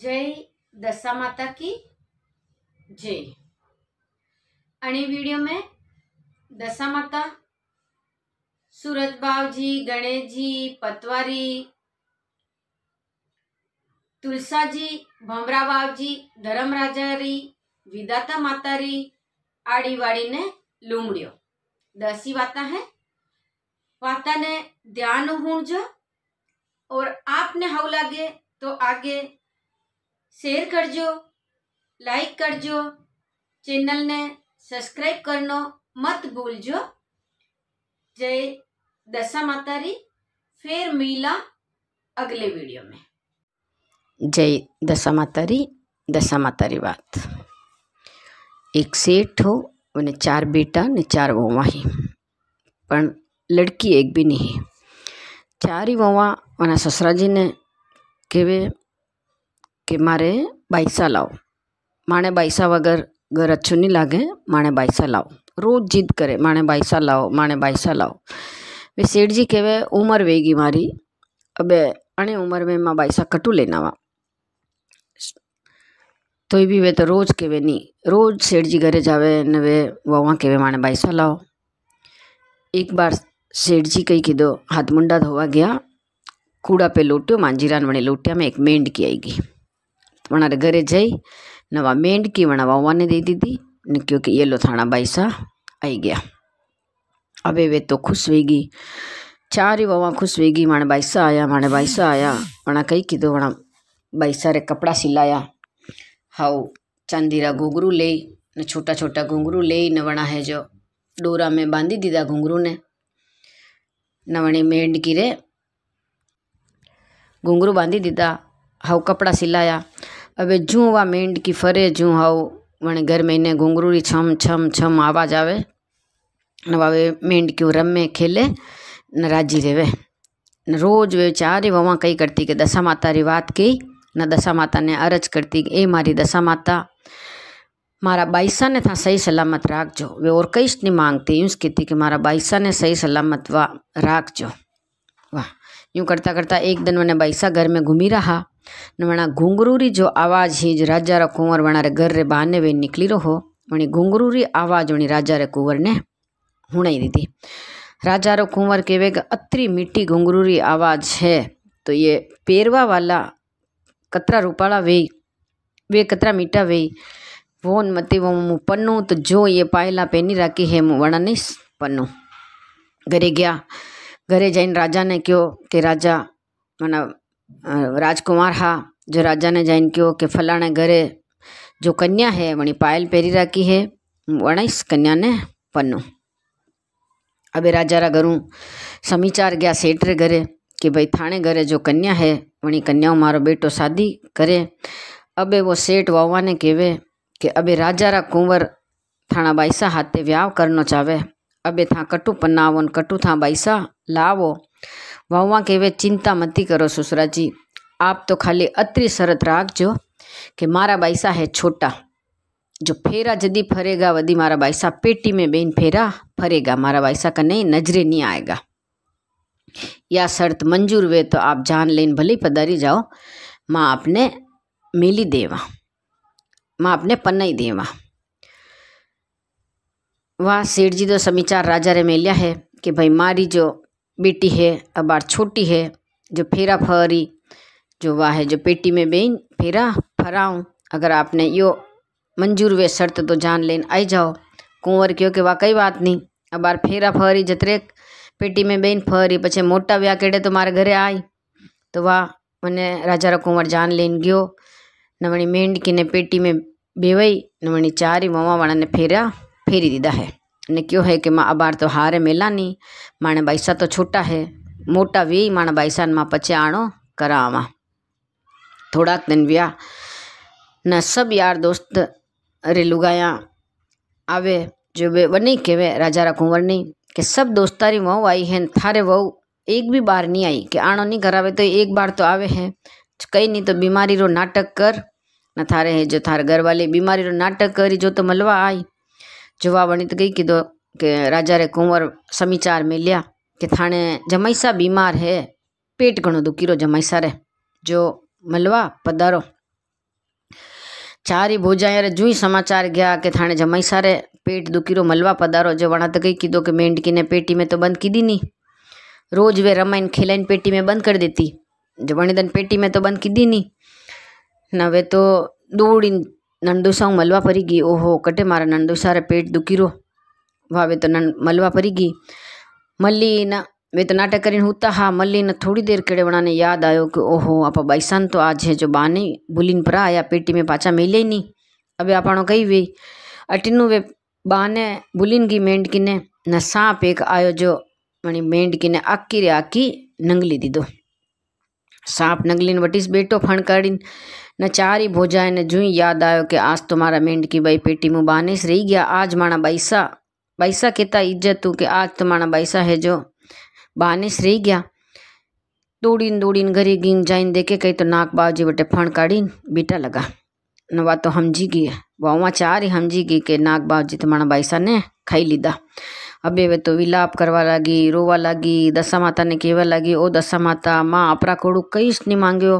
जय दशा माता की जय अने वीडियो में दशा माता सूरत बाव जी गणेश जी पतवारी तुलसा जी भमरा बाव जी धर्म राजा री विदाता माता री आड़ी वाड़ी ने लूमड़ियो दसी वाता है वाता ने ध्यान हूं जो और आपने हव लागे तो आगे शेर करजो लाइक करजो चेनल ने सब्सक्राइब करनो मत भूलजो जय दशा माता फिर मिला अगले वीडियो में जय दशा माता दशा माता बात एक सेठ हो उन्हें चार बेटा ने चार वोवा ही पर लड़की एक भी नहीं चार ही वोवा उन्हें ससुरा जी ने कहे कि मारे बाइसा लाओ माने बाइसा वगर घर अच्छू नहीं लागे माने बाइसा लाओ रोज जिद करे माने बाइसा लाओ माने बाइसा लाओ वे सेठ जी कहे उमर वेगी मारी अबे अने उमर में माँ बाइसा कटू लेना वा तो ये भी वे तो रोज कहे नहीं रोज सेठ जी घरे जावे न वे वहाँ कहे माने बाइसा लाओ एक बार सेठ जी कही कि हाथ मुंडा धोवा गया कूड़ा पे लोटियो मांजीरान बने लोटिया में एक मेंढ की आएगी हमारे घरे जाई नवा मेंढकी वना वावा ने दे दी थी क्योंकि येलो लो थाना भाई आई गया अबे वे तो खुश हुएगी चार ही वावा खुश हुएगी माने भाई सा आया माने भाई आया वना कही कि तो वना भाई सारे कपड़ा सिलाया हाउ चांदीरा रा घुंघरू ले ने छोटा छोटा घुंघरू ले न वना है जो डोरा में बांधी दीदा घुंघरू ने न मेंढ की रे घुंघरू बांधी दीदा हाउ कपड़ा सिलाया अबे जू वा मेंड की फरे जू हाउ वने घर में इन्हें घुंगरूरी छम छम छम आवाज आवे न वावे मेंड की रम्मे खेले न राजी रेवे न रोज वे चार वहाँ कई करती के दशा माता री बात की न दशा माता ने अरज करती ए मारी दशा माता मारा बाईसा ने था सही सलामत राख जो वे और कई नहीं मांगती यूं कहती कि मारा बाईसा ने सही सलामत वाह राख जो वाह यूं करता करता एक दिन मैंने बाईसा घर में घूमी रहा वणा घुंघरूरी जो आवाज़ ही ज राजा रा कुंवर वणा घर रे बहाने वे निकली रहो वणी घुंघरूरी आवाज़ वणी राजा रे कुंवर ने हुणाई दीदी राजा रो कुंवर कहे कि अतरी मीठी घुंघरूरी आवाज़ है तो ये पेरवा वाला कतरा रूपाला वे वे कतरा मीठा वे वो मते वो पन्नू तो जो ये पायला पहनी राखी है वणा ने पन्नू घरे गया घरे जाइन राजा ने कहो कि राजा मना राजकुमार हा जो राजा ने जाइन किया कि फलाने घरे जो कन्या है वणी पायल पेरी राखी है वणीस कन्या ने पन्नो अबे राजा रा घरू समीचार गया सेठ रे घरे कि भाई थाने घरे जो कन्या है वणी कन्याओं मारो बेटो शादी करे अबे वो सेठ वावा ने कहवे कि अबे राजा रा कुंवर थाना बाईसा हाथे व्याव करना चावे अबे था कटु पन्ना कटु था बाईसा लावो कहे चिंता मत करो सुसरा जी आप तो खाली अत्रि शरत राखजो कि मारा બાઈસા है छोटा जो फेरा जदी फरेगा वदी मारा बाईसा पेटी में बेन फेरा फरेगा मारा बाईसा का नहीं नजरे नहीं आएगा या शर्त मंजूर हुए तो आप जान लेन भले पधारी जाओ माँ आपने मिली देवा माँ आपने पन्नई देवा वाह सेठ जी तो समीचार राजा रे मेलिया है कि भाई मारी जो बेटी है अब बार छोटी है जो फेरा फहरी जो वाह है जो पेटी में बेन फेरा फराऊँ अगर आपने यो मंजूर वे शर्त तो जान लेन आई जाओ कुंवर क्यों कि वाकई बात नहीं अब बार फेरा फहरी जतरे पेटी में बेन फहरी पचे मोटा व्या केड़े तो मारे घरे आई तो वाह मैंने राजा रा कुंवर जान लेन गयो नवणी मेंढकी ने पेटी में बेवई नमणी चारी मामा वाला ने फेरा फेरी दीदा है ने क्यों है कि अबार तो हारे मेला नहीं माने બાઈસા तो छोटा है मोटा વી माने બાઈસાન माँ पचे आणो करावा थोड़ा दिन વ્યા न सब यार दोस्त अरे लुगाया आवे जो बनी कहवे राजा रा कुंवर नहीं कि सब दोस्तारी वह आई है थारे वह एक भी बार नहीं आई कि आणो नहीं करावे तो एक बार तो आवे है कई नहीं तो बीमारी रो नाटक कर न थारे है जो थारे घर वाले बीमारी रो नाटक करी जो तो मलवा आई जुवा वणित गई कीधो के राजा रे कुंवर समीचार में लिया कि थाने जमाइसा बीमार है पेट घणो दुखी रो जमाइसा रे जो मलवा पदारो चार ही भोजाया रे जूई समाचार गया कि थाने जमाइसा रे पेट दुखी रो मलवा पदारो जो वणत गई कीधो कि मेंढकी ने पेटी में तो बंद की दी नहीं रोज वे रमाइन खेलाइन पेटी में बंद कर देती जो वणिदन पेटी में तो बंद की दी नहीं ना वे तो दौड़ी मलवा गई ನಂಡು ಸಾವು ಮಲ್ವ ಪರಿಗಿ ಓಹೋ ಕಟ್ಟೆ ಮಾರ तो नं मलवा परी गई मल्ली न वे तो नाटक करीन होता हा मल्ली न थोड़ी देर केड़वड़ा ने याद आयो कि ओहो आप बैसान तो आज है जो बाने बुलिन पर आया पेटी में पाचा मिले नहीं अबे आपणो कही वे अटिनु वे बाने बुलिन की मेंड किने न सांप एक आयो जो मणि मेंड किने आकी रे आकी नंगली दीदो सांप नंगलीन वटीस बेटो फण काढ़ीन न चार ही भोजाए न जूही याद आयो कि आज तुम्हारा मारा मेंढ की बाई पेटी मुँह बहाने से रही गया आज माना बैसा बैसा कहता इज्जत तू कि आज तो बैसा है जो बहाने से रही गया दौड़ीन दौड़ीन घरी गिन जाइन देखे कही तो नाक बाजी बटे फण काढ़ी बीटा लगा न वा तो समझी गई वाह चार ही समझी गई कि नाक बावजी तो माणा बाईसा ने खाई लीधा अबे वे तो विलाप करवा लगी रोवा लगी दशा माता ने कहवा लगी ओ दशा माता माँ अपरा कोड़ू कई नहीं मांगियो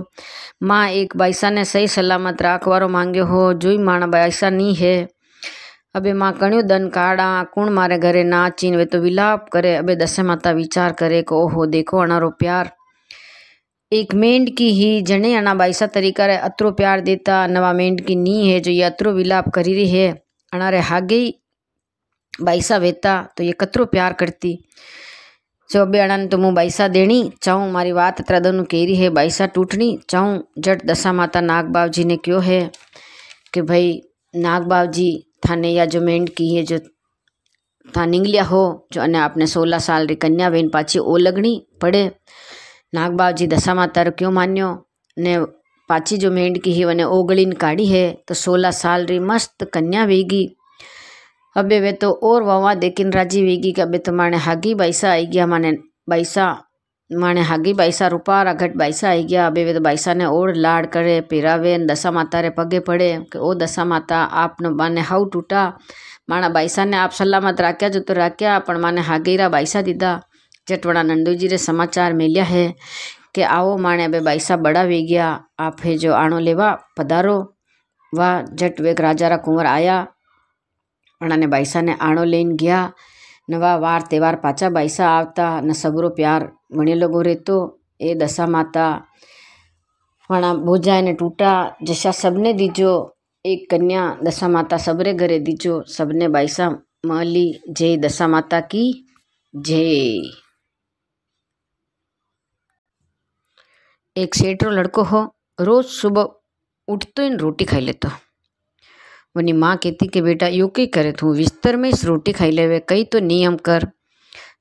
माँ एक बाईसा ने सही सलामत राखवार मांगियो हो जो ही बाईसा नहीं है अबे माँ कण्यू दन काड़ा कूण मारे घरे ना चीन वे तो विलाप करे अबे दशा माता विचार करे को ओहो देखो अना प्यार एक मेंढ की ही जने अना बाईसा तरीका रे अत्रो प्यार देता नवा मेंढ की नी है जो ये अत्रो विलाप करी रही है अनारे हागे ही बाईसा वेता तो ये कतरो प्यार करती जो ब्याणा ने तो मुँह बाईसा देनी चाहूँ मारी बात त्रदनु केरी है बाईसा टूटनी चाहूँ जट दशा माता नाग बाब जी ने क्यों है कि भाई नाग बाब जी थाने या जो मेंड की है जो था निंगलिया हो जो अने आपने सोलह साल री कन्या बेन पाची ओ लगनी पड़े नाग बाब जी दशा माता रो क्यों मान्यो ने पाची जो मेंड की है वने गली काढ़ी है तो सोलह साल री मस्त कन्या वेगी ಅಬ್ಬೆವೆ ತೋ ಓರ್ ವವ ದೇಕಿನ್ ರಾಜಿ ವೇಗಿಗ ಅಬ್ಬೆ ತೋ तो माने हागी बैसा आई गया माने हागी बैसा रूपा घट बाईसा आई गया अबे वे तो बैसा ने और लाड करे पेरावे दशा माता रे पगे पड़े कि ओ दशा माता आपने माने हाउ टूटा माना बैसा ने आप सलामत राख्या जो तो राख्या पण माने हागीरा बैसा दीदा जटवड़ा नंदूजी रे समाचार मिलया है कि आओ माने अबे बाईसा बड़ा वे गया आप है जो आणो लेवा पधारो वाह जट वेग राजा रा कुंवर आया वाणा ने बैसा ने आणो ले गया नवा वार त्यौहार पाचा बैसा आता न सबरो प्यार वणेलो गो रेतो ए दशा माता वाणा भोजा ने टूटा जशा सबने दीजो एक कन्या दशा माता सबरे घरे दीजो सबने बाईसा मली जय दशा माता की जय एक सेठरो लड़को हो रोज सुबह उठते ही रोटी खाई लेते वनी माँ कहती कि बेटा यू के करे तू विस्तर में इस रोटी खाई ले कई तो नियम कर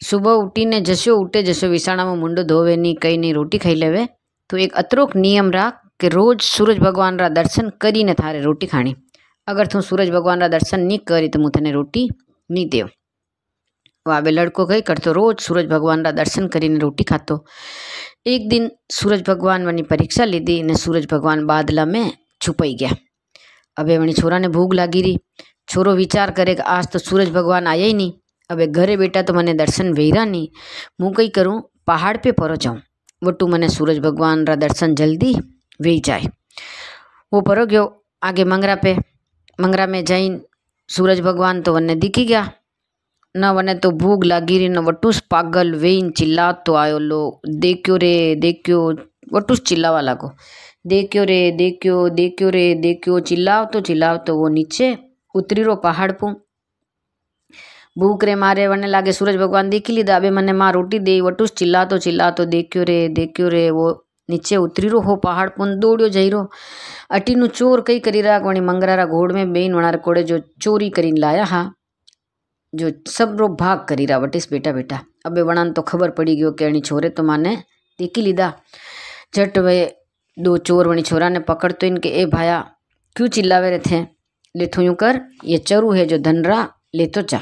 सुबह उठी ने जसो उठे जसो विशाणा में मुंडो धोवे नहीं कहीं नहीं रोटी खाई ले तो एक अतरोक नियम राख कि रोज सूरज भगवान रा दर्शन करी ने थारे रोटी खाने अगर तू सूरज भगवान रा दर्शन नहीं करी तो मु तेने रोटी नहीं दे वे लड़को कहीं कर तो रोज सूरज भगवान रा दर्शन कर रोटी खाते एक दिन सूरज भगवान वनी परीक्षा ली दी ने सूरज भगवान बादला में छुपाई गया अबे वहीं छोरा ने भूख लागी रही छोरो विचार करे कि आज तो सूरज भगवान आया ही नहीं अबे घरे बेटा तो मैंने दर्शन वेरा नहीं मुँह कहीं करूँ पहाड़ पे परो जाऊँ वटू मैंने सूरज भगवान रा दर्शन जल्दी वे जाए वो परो गयो आगे मंगरा पे मंगरा में जाइन सूरज भगवान तो वन दिखी गया न वने तो भूख लागी रही न वटूस पागल वेन चिल्ला तो आयो लो देख्यो रे देखो वटूस चिल्लावा लागो देखो रे देखियो देखियो रे देखो चिल्लाओ तो चिल्लाओ तो वो नीचे उतरी रो पहाड़ पु भूख रे मारे वरने लागे सूरज भगवान देख ली अबे मैंने माँ रोटी दे वटूस चिल्ला तो चिल्ला तो देखो रे देखो रे वो नीचे उतरी रो हो पहाड़ पुन दौड़ियो जही रो अटी नू चोर कई करी रहा वणी मंगरारा घोड़ में बेन वणार कोड़े जो चोरी करी लाया हा जो सब रो भाग करी रहा वटिस बेटा बेटा अबे वणन तो खबर पड़ी गयो के छोरे तो माने देखी लीधा झट वे दो चोर बने छोरा ने पकड़ तो इनके ए भाया क्यों चिल्लावे रहे थे ले तो यूं कर ये चरु है जो धनरा ले तो जा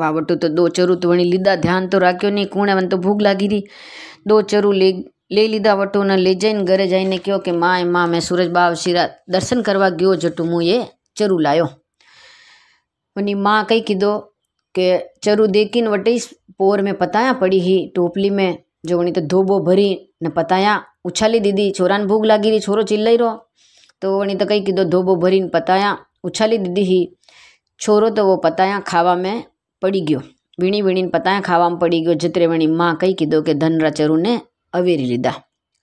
वावटू तो दो चरु तो वणी लीदा ध्यान तो राख्यो नहीं कूणे मन तो भूख लागी थी दो चरु ले ले लीधा वटू ने ले जाइन घरे जाइने कहो कि माए माँ मैं सूरज बाव शिरा दर्शन गो जो जटू मूँ ये चरु लायो उन्हें माँ कही कीधो के चरु देखी वटे पोर में पताया पड़ी ही टोपली में जो जोगणी तो धोबो भरी ने पताया उछाली दीदी छोरा ने भूख लगी रही छोरो चिल्लाई रो तो वहीं तो कई कीधो धोबो भरी ने पताया उछाली दीदी ही छोरो तो वो पताया खावा में पड़ी गयो वीणी वीणी ने पताया खावा में पड़ी गयो जितरे वणी माँ कई कीधो कि धनरा चरू ने अवेरी लीधा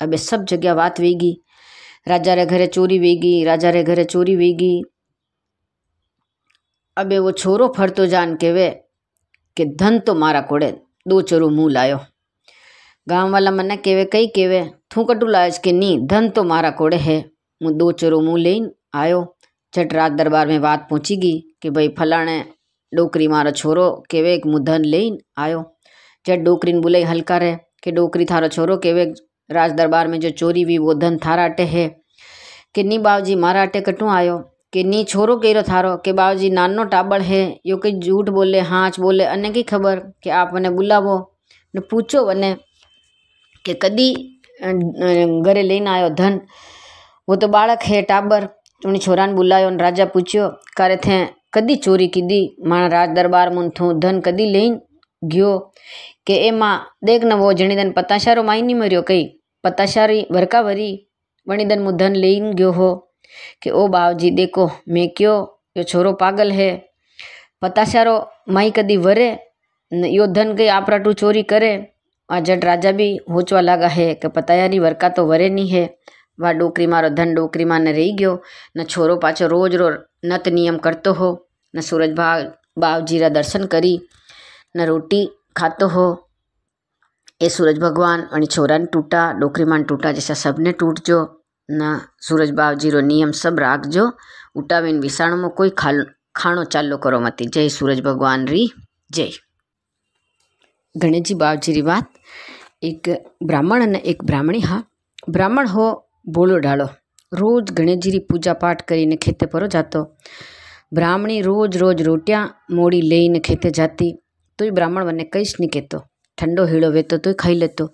अबे सब जगह बात गई राजा रे घरे चोरी वेगी राजा रे घरे चोरी गई अबे वो छोरो फरते जान के वे के धन तो मारा कोड़े दो चोरो मुँह लायो गांव वाला मना केवे कई केवे थू कटू लाज के नी धन तो मारा कोड़े है मु दो चोरो मुँह ले आयो झट रात दरबार में बात गई कि भाई फलाने डोकरी मारो छोरो केवे एक धन ले आयो झट डोकरी ने बुलाई हल्का रहे कि डोकरी थारो छोरो केवे राज दरबार में जो चोरी हुई वो धन थारा अटे है कि नी बाबूजी मारा अटे कटू आयो कि नी छोरो रो थारो कि बाबूजी नानो टाबड़ है यो कई झूठ बोले हाँच बोले अने की खबर कि आप मने बुलावो ने पूछो बने કે કદી ઘરે લઈને આવ્યો ધન હું તો બાળક હે ટાબર ચૂણી છોરાને બોલાયો અને રાજા પૂછ્યો કારે થે કદી ચોરી કીધી મારા રાજ દરબારમાં થું ધન કદી લઈને ગયો કે એમાં દેખ નવો જણીદન પતાશારો માઈની મર્યો કઈ પતાશારી વરકા વરી વણીદન હું ધન લઈને ગયો હો કે ઓ બાવજી દેખો મેં કયો યો છોરો પાગલ હે પતાશારો માઈ કદી વરે યો ધન કઈ આપરાટું ચોરી કરે जट राजा भी હોંચવા લાગા હે કે પતાયાની વરકા તો વરે નહીં હે વા ડોકરી મારો ધન ડોકરીમાં ને રહી ગયો ને છોરો પાછો રોજ રોજ નત નિયમ કરતો હો ને સૂરજભા બાવજીરા દર્શન કરી ને રોટી ખાતો હો એ સૂરજ ભગવાન અને છોરાને તૂટા ડોકરીમાં તૂટા જશે સબને તૂટજો ના સૂરજ બાવજીરો નિયમ સબ રાખજો ઉટાવીને વિસાણમાં કોઈ ખાલ ખાણો ચાલ્લો કરો મતી જય સૂરજ ભગવાન રી જય ગણેશજી બાવજીની વાત એક બ્રાહ્મણ અને એક બ્રાહ્મણી હા બ્રાહ્મણ હો બોલો ડાળો રોજ ગણેશજીની પૂજા પાઠ કરીને ખેતે પરો જાતો બ્રાહ્મણી રોજ રોજ રોટિયા મોડી લઈને ખેતે જાતી તોય બ્રાહ્મણ મને કંઈ જ નહીં કહેતો ઠંડો હીળો વહેતો તોય ખાઈ લેતો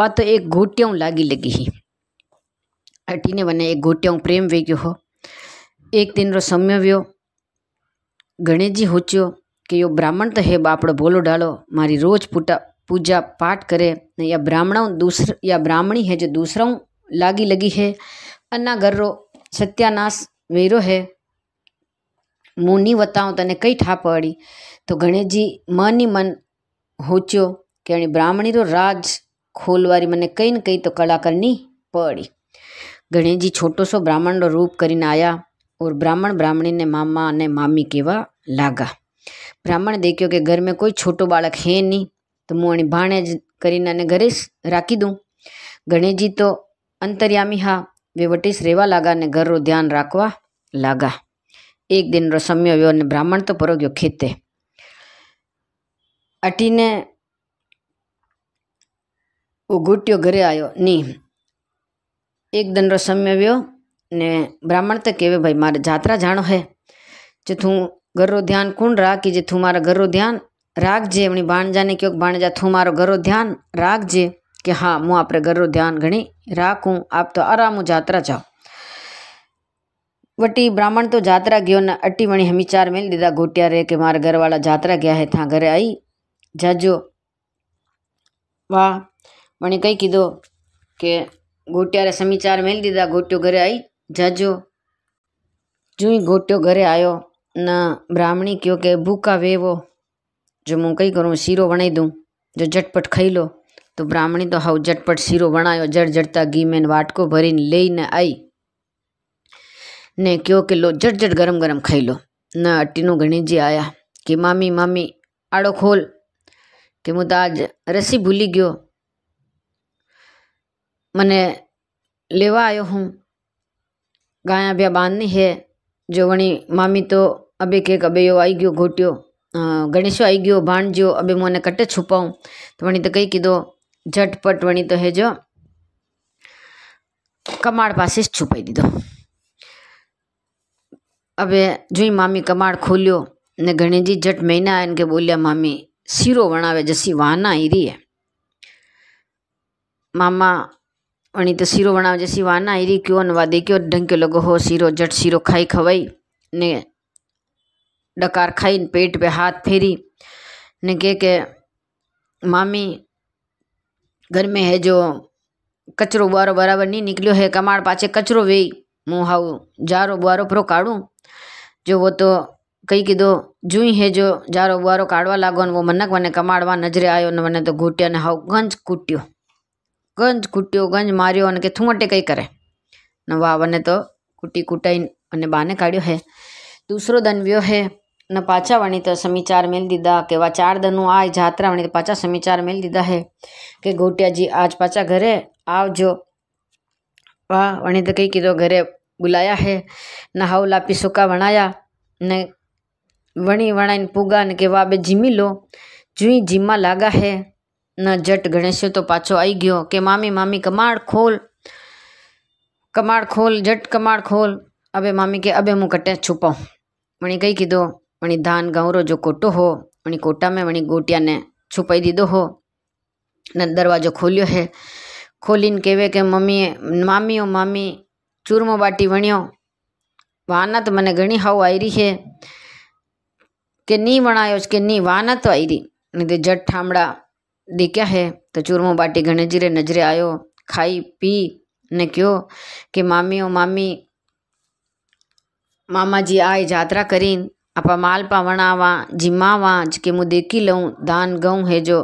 વાત તો એક ઘોટિયાઉં લાગી લગી અટીને મને એક ઘોટિયાઉં પ્રેમ વેગ્યો હો એક દિનરો સમય વ્યો ગણેશજી હોચ્યો कि यो ब्राह्मण तो है बापड़ो बोलो डालो मारी रोज पुटा पूजा पाठ करे न या ब्राह्मणों दूसर या ब्राह्मणी है जो दूसरा लागी लगी है अन्ना घर रो सत्यानाश वेरो है नहीं बताओ तेने कई ठा पड़ी तो गणेश जी मन ही मन होचो कि ब्राह्मणी रो राज खोलवारी मैंने कई न कई तो कला करनी पड़ी गणेश जी छोटो सो ब्राह्मण रो रूप कर आया और ब्राह्मण ब्राह्मणी ने मामा ने मामी कहवा लागा બ્રાહ્મણ દેખ્યો કે ઘરમાં કોઈ છોટો બાળક હે નહીં તો હું એને ભાણે જ કરીને એને ઘરે રાખી દઉં ગણેશજી તો અંતર્યામી હા વેવટીશ રહેવા લાગા અને ઘરનું ધ્યાન રાખવા લાગા એક દિનનો સમય આવ્યો અને બ્રાહ્મણ તો પરોગ્યો ખેતે અટીને ઉઘૂટ્યો ઘરે આવ્યો નહીં એક દિનનો સમય આવ્યો ને બ્રાહ્મણ તો કહેવે ભાઈ મારે જાત્રા જાણો હે જે તું ઘરરો ધ્યાન કુણ રાખીજે થુમારા ઘરરો ધ્યાન રાખજે એમની ભાણજાને કહો ભાણજા થુમારો ઘરરો ધ્યાન રાખજે કે હા હું આપણે ઘરરો ધ્યાન ઘણી રાખું આપ તો આરામ જાત્રા જાઓ વટી બ્રાહ્મણ તો જાત્રા ગયો ને અટ્ટી વણી હમીચાર મેલ દીધા ગોટિયા રે કે મારા ઘરવાળા જાત્રા ગયા હે ત્યાં ઘરે આવી જાજો વાહ વણી કંઈ કીધો કે ગોટિયારે સમીચાર મેલ દીધા ગોટ્યો ઘરે આવી જાજો જુઈ ગોટ્યો ઘરે આવ્યો न ब्राह्मणी क्यों के भूखा वेवो जो मूँ कई करूँ सीरो बनाई दूँ जो झटपट खाई लो तो ब्राह्मणी तो हाउ झटपट शीरो बनायो जड़ जड़ता घी में वाटको भरी ले न आई ने क्यों के लो झट झट गरम गरम खाई लो न अट्टीनू गणी जी आया कि मामी मामी आड़ो खोल कि मुँ तो आज रसी भूली गयो मने लेवा आयो हूँ गाया ब्या बांधनी है जो वणी मामी तो अबे कह अबे यो आई गयो घोट्यो गणेशो आई गो भाणजो अबे मोने कट छुपाऊँ तो वहीं तो कई कीधो झटपट वहीं तो है जो कमाड़ पास छुपाई दीदो अबे जो ही मामी कमाड़ खोलियो ने गणेश जी झट महीना आया इनके बोलिया मामी सीरो वणावे जसी वाहना ईरी है मामा वहीं तो सीरो वणावे जसी वाहना ईरी क्यों अनुवादी क्यों ढंग के लगो हो सीरो झट सीरो खाई खवाई ने डकार खाई पेट पे हाथ फेरी ने कह के मामी घर में है जो कचरो बुआरो बराबर नहीं निकलो है कमाड़ पाचे कचरो वे मुँह हाउ जारो बुआरो प्रो काढ़ू जो वो तो कई की दो जूई है जो जारो बुआरो काढ़वा लागो वो मनक मने कमाड़वा नजरे आयो ने मने तो घूटिया ने how Ganj कूटियो Ganj कूटियो Ganj Mario ने के थूंटे कई करे न वाह वने तो कूटी कूटाई अने बाने काढ़ियो है दूसरो दन व्यो है न पाचा वणी तो समीचार मिल दीदा के वह चार दनु आए जात्रा वणी तो पाचा समीचार मेल दीदा है कि घोटिया जी आज पाचा घरे आज जो वाह तो कई कीधो घरे बुलाया है न हाउ लापी सूका वणाया न वणी वणाइन पुगा ने के वाह बे जिमी लो जूई जिम्मा लागा है न जट गणेश तो पाचो आई गो के मामी मामी कमाड़ खोल कमाड़ खोल जट कमाड़ खोल अबे मामी के अबे मुँह कटे छुपाऊँ वणी कई कीधो વણી ધાન ઘઉંરો જો કોટો હો વણી કોટામાં વણી ગોટિયાને છુપાઈ દીધો હો ને દરવાજો ખોલ્યો હે ખોલીને કહેવે કે મમ્મીએ મામીઓ મામી ચૂરમો બાટી વણ્યો વાના તો મને ઘણી હાવ આયરી હે કે નહીં વણાયો કે નહીં વાના તો આયરી ને તે જટ ઠામડા દીક્યા હે તો ચૂરમો બાટી ગણેજીરે નજરે આવ્યો ખાઈ પી ને કહ્યો કે મામીઓ મામી મામાજી આય જાત્રા કરીને आप माल पावण आवा जिम्मावा जिके मु देखी लूँ दान गऊँ है जो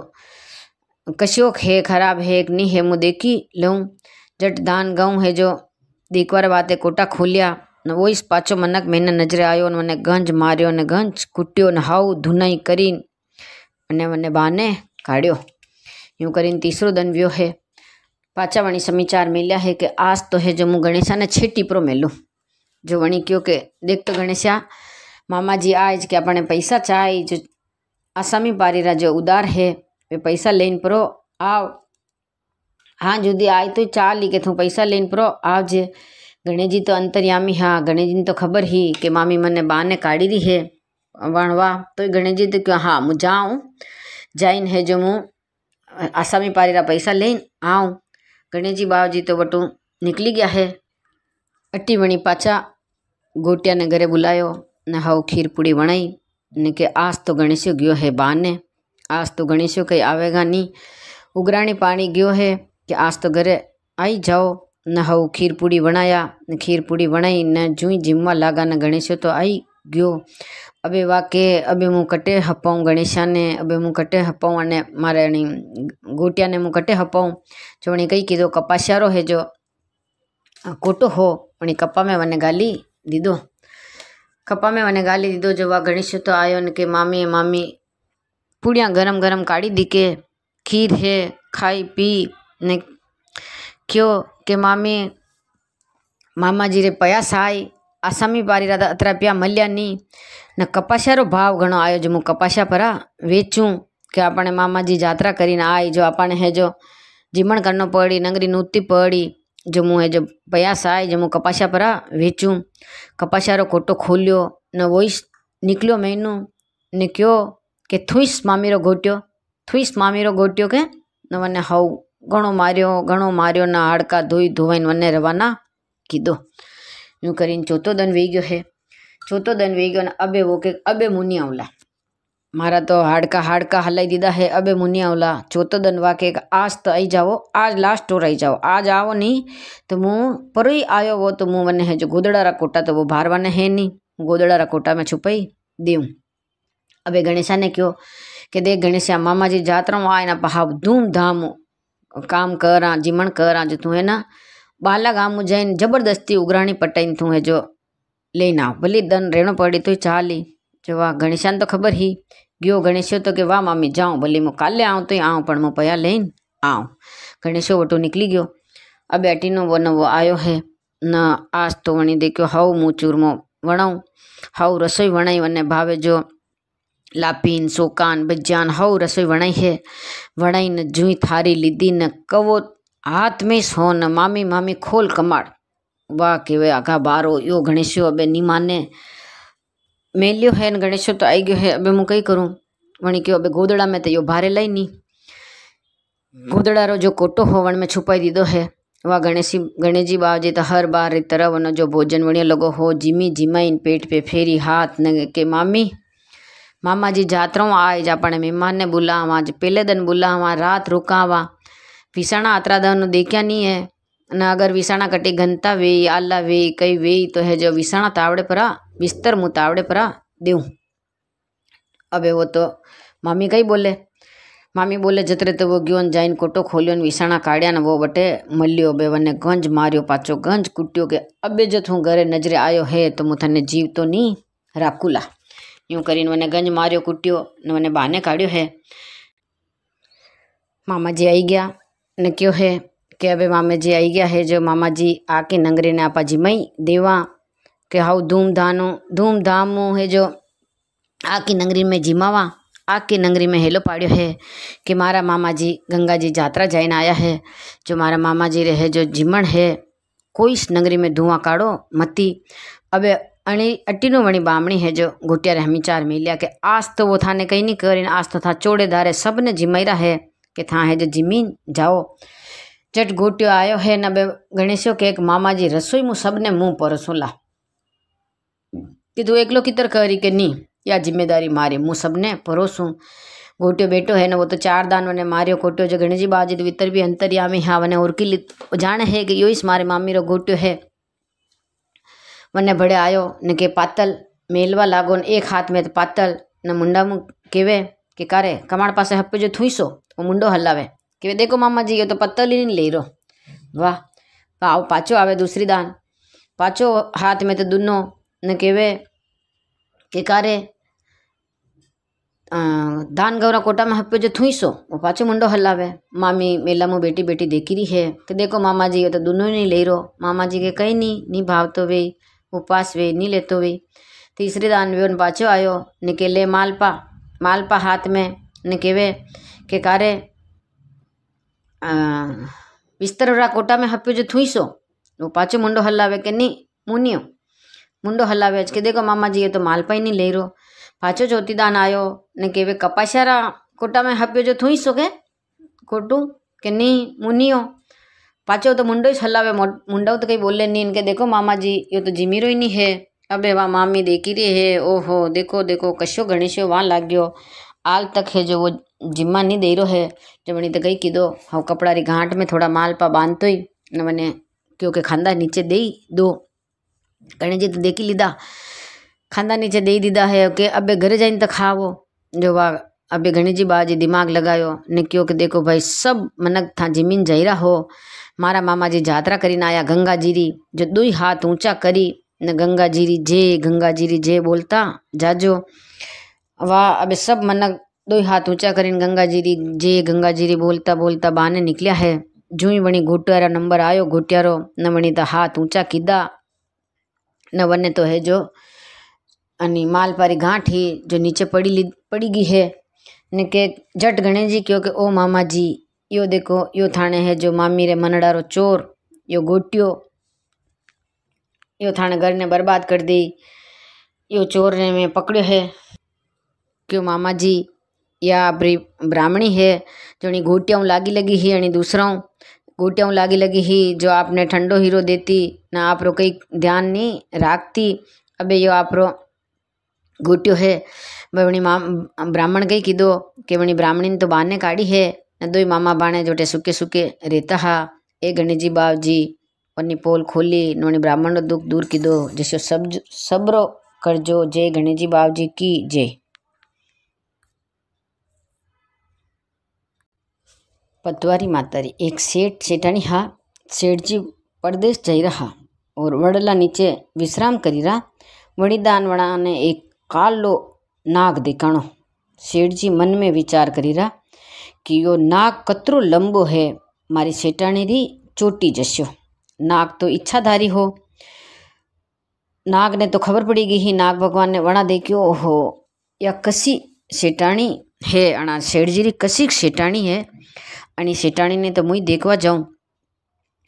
कश्योक है खराब है एक नहीं है मु देखी लूँ जट दान गऊँ है जो देखवार बातें कोटा खोलिया न वो इस पाचो मनक मैंने नजरे आयो न मैंने गंज मारियो ने गंज कुटियो न हाउ धुनाई करीन मैंने मैंने बाने काढ़ियो यूँ करीन तीसरो दन व्यो है पाचा वणी समीचार मिलया है कि आज तो है जो मु गणेशा ने छेटी प्रो मेलूँ जो वणी क्यों के देख तो गणेशा मामा जी आज के अपने पैसा चाहे जो आसामी पारी रा जो उदार है वे पैसा लेन परो आओ हाँ जुदी आए तो चार ली के तू पैसा लेन परो आव जे गणेश जी तो अंतरयामी हाँ गणेश जी तो खबर ही कि मामी मन ने बाने काढ़ी दी है वणवा तो गणेश जी तो क्यों हाँ मु जाऊँ जाइन है जो मुँह आसामी पारी रा पैसा लेन आऊँ गणेश जी बाव जी तो बटू निकली गया है अट्टी वणी पाचा गोटिया ने घरे बुलायो हव खीर पूड़ी बनाई ने के आज तो गणेश गयो है बाने आज तो गणेश कहीं आवेगा नहीं उगराणी पानी गयो है कि आज तो घरे आई जाओ न हव खीर पूड़ी बनाया खीर पूड़ी बनाई न जूही जिम्मा लागा न गणेश तो आई गयो अबे वाके अबे मुँ कटे हपाऊँ गणेशा ने अबे मुँ कटे हपाऊँ अने मारे गोटिया ने मुँ कटे हपाऊँ जो उन्हें कही कीधो कपाशारो है जो कोटो हो उन्हें कपा में मैंने गाली दीदो કપામે મને ગાલી દીધો જોવા ગણેશ તો આવ્યો ને કે મામીએ મામી પૂડિયા ગરમ ગરમ કાઢી દી કે ખીર હે ખાઈ પી ને કયો કે મામી મામાજી રે પયા સાય આસામી પારી રાધા અત્રા પ્યા મળ્યા નહીં ને કપાસિયારો ભાવ ઘણો આવ્યો જો હું કપાસિયા પરા વેચું કે આપણે મામાજી જાત્રા કરીને આવી જો આપણને હે જો જીમણ કરનો પડી નંગરી નૂતી પડી જમું એ જ પયા સાય જમું કપાસા પરા વેચ્યું કપાસારો કોટો ખોલ્યો ને વોઈસ નીકળ્યો મહિનો ને કયો કે થુઈસ મામીરો ગોટ્યો થુઈસ મામીરો ગોટ્યો કે ને મને હવ ઘણો માર્યો ઘણો માર્યો ના હાડકા ધોઈ ધોવાઈને મને રવાના કીધો યું કરીને ચોથો દન વેઈ ગયો હે ચોથો દન વેઈ ગયો ને અબે વો કે અબે મુનિયા આવલા मारा तो हाड़का हाड़का हलाई दीदा है अबे मुनिया मुनियावला चौथो दनवा के आज तो आई जाओ आज लास्ट टोर आई जाओ आज आओ नहीं तो मुँह पर ही आयो वो तो मुँह मने है जो गोदड़ा रा कोटा तो वो बाहर वाने है नहीं गोदड़ा रा कोटा में छुपाई दीऊँ अबे गणेश ने क्यों कि देख गणेश मामा जी जात रहा आए ना बहा धूमधाम काम कर रहा जिमण कर रहा जो तू है ना बाला गाम जाइन जबरदस्ती उगराणी पटाइन तू है जो लेना भले दन रेणो पड़ी तो चाली જો વાહ ગણેશાને તો ખબર હી ગયો ગણેશો તો કે વાહ મામી જાઉં ભલે હું કાલે આવું તો આવું પણ હું પયા લઈને આવું ગણેશો વટો નીકળી ગયો આ બેટીનો વનવો આવ્યો હે ન આજ તો વણી દેખ્યો હાવ હું ચૂરમો વણાવું હાવ રસોઈ વણાઈ અને ભાવે જો લાપીન સોકાન બજાન હાવ રસોઈ વણાઈ હે વણાઈને જૂઈ થારી લીધી ને કવો હાથ મેં સોન મામી મામી ખોલ કમાડ વાહ કહેવાય આઘા બારો યો ગણેશ્યો બે ની માને મેલ્યો है गणेश तो आई આવી ગયો मु कई करूँ वणी क्यों વણી गोदड़ा में ગોદડા મેં તો યો ભારે લઈ નહીં ગોદડારો જો કોટો હોવણ મેં છુપાઈ દીધો હે वा गणेशी गणेश जी बाबा जी तो हर बार तरह उन जो भोजन वणिया लगो हो जिमी जिमाइन पेट पे फेरी हाथ न के मामी मामा जी जातरों आए जा पण मेहमान ने बुलावा आज पहले दिन बुलावा रात रुकावा विसाणा आतरा दिन देखा नहीं है ना अगर विसाणा कटी घनता वे आला वे कई वे तो है जो विसाणा तावड़े परा વિસ્તર હું તાવડે પરા દેવું હવે વો તો મામી કઈ બોલે મામી બોલે જતરે તો ગયો ને જઈને કોટો ખોલ્યો ને વિસાણા કાઢ્યા ને વો બટે મળ્યો બે વને ગંજ માર્યો પાછો ગંજ કૂટ્યો કે અબે જત હું ઘરે નજરે આવ્યો હે તો હું તને જીવતો નહીં રાખુલા यूँ કરીને મને ગંજ માર્યો કૂટ્યો ને મને બાને કાઢ્યો હે મામાજી આવી ગયા ને કયો હે કે હવે મામાજી આવી ગયા હે જો મામાજી આ કે નંગરીને આપાજી મય દેવા कि हाउ धूम धूम धाम है जो आकी नंगरी में जिमावा की नंगरी में हेलो पाड़ियो है कि मारा मामा जी गंगा जी जात्रा जाइन आया है जो मारा मामा जी रहे जो जिमण है कोई नंगरी में धुआं काढ़ो मती अबे अणी अट्टी वणी बामणी है जो घुटिया रहमी चार मिलिया के आज तो वो थाने कहीं नहीं करी आज तो था चोड़े धारे सब ने जिमरा है कि था है जो जिमीन जाओ जट घोटियो आयो है न बे गणेशो के एक मामा जी रसोई मुँह सबने ने मुँह परसूला કીધું એકલો કિતર કરી કે नहीं या जिम्मेदारी મારી હું सबने परोसू गोटियो बेटो है ना वो तो चार दान वने मारियो कोटियो जो गणेश जी बाजी तो वितर भी अंतर्यामी हाँ वने और की जाने है कि यो इस मारे मामी रो गोटियो है वने भड़े आयो न के पातल मेलवा लागो न एक हाथ में तो पातल न मुंडा मु केवे के कारे कमाड़ पासे हप्पे जो थुईसो वो मुंडो हल्लावे केवे देखो मामा जी ये तो पत्तल ही नहीं ले रो वाह आओ पाचो आवे दूसरी दान पाचो हाथ में तो दुनो न के के वे कारे दान गौरा कोटा में हप्पे जो थुईसो वो पाछो मुंडो हलावे मामी मेला में बेटी बेटी देखी रही है कि तो देखो मामा जी ये तो दोनों नहीं ले रो मामा जी के कहीं नहीं नहीं भाव तो वे पास वे नहीं लेतो वे तीसरे दान वे उन पाछो आयो निकेले मालपा मालपा हाथ में ने केवे के कारे बिस्तर कोटा में हप्पे जो थुईसो वो पाछो मुंडो हलावे के नहीं मुनियो मुंडो हलावे अच के देखो मामा जी ये तो मालपाई नहीं ले रो पाचो जोतिदान आयो ने कहे कपाशारा कोटा में हप्यो जो थूई सुगे कोटू के नहीं मुनियो पाचो तो मुंडो ही हलावे मुंडा तो कहीं बोले नहीं इनके देखो मामा जी ये तो जिमीरो ही नहीं है अबे वाह मामी देखी रही है ओहो देखो देखो कश्यो गणेशो वहाँ लाग गयो आल तक है जो वो जिम्मा नहीं दे रो है जब मैंने तो कही कि दो हाँ कपड़ा री घाट में थोड़ा माल पा बांधतो ही न मैंने क्योंकि खांदा नीचे दे ही दो जी तो देखी लीदा ખાંદા नीचे दे दीदा है ओके अब घर જઈને तो खावो जो वाह अबे गणेश जी बाजी दिमाग लगायो ने क्यों कि देखो भाई सब मनक था जमीन जहरा हो मारा मामा जी जात्रा ना आया गंगा जीरी जो दुई हाथ ऊंचा करी न गंगा जीरी जे गंगा जीरी जे बोलता जाजो वाह अबे सब मनक दो हाथ ऊंचा करी गंगा जीरी जे गंगा जीरी बोलता बोलता बाने निकलिया है जूं ही वणी घोटियारो नंबर आयो घोटियारो न वणी तो हाथ ऊंचा कीधा नवन्य तो है जो अन मालपारी गांठ ही जो नीचे पड़ी ली पड़ी गई है न के जट गणेश जी क्योंकि ओ मामा जी यो देखो यो थाने है जो मामी रे मनड़ा चोर यो गोटियो यो थाने घर ने बर्बाद कर दी यो चोर ने मैं पकड़े है क्यों मामा जी या ब्राह्मणी है जो घोटियाँ लागी लगी है यानी दूसरा हूँ ગોટિયાઉં લાગી લગી હી જો આપને ઠંડો હીરો દેતી ના આપરો કંઈક ધ્યાન નહીં રાખતી અબે યો આપરો ગોટ્યો હે વળી મા બ્રાહ્મણ કંઈ કીધો કે વળી બ્રાહ્મણીને તો બાને કાઢી હે ને દોય મામા બાણે જોટે સૂકે સૂકે રહેતા હા એ ગણેશજી બાવજી ઓની પોલ ખોલી નોણી બ્રાહ્મણનો દુઃખ દૂર કીધો જેસો સબ સબરો કરજો જય ગણેશજી બાવજી કી જય पतवारी माता री एक सेठ शेठाणी हा सेठ जी परदेश जा रहा और वड़ला नीचे विश्राम करी रहा वड़ी दानवड़ा ने एक कालो नाग दिखाणो सेठ जी मन में विचार करी रहा कि यो नाग कतरो लंबो है मारी शेठाणी री चोटी जस्यो नाग तो इच्छाधारी हो नाग ने तो खबर पड़ी गई ही नाग भगवान ने वड़ा देखियो हो या कसी शेटाणी है अणा शेठ जी री कसी शेटाणी है અને શેટાણીને તો હું દેખવા જાઉં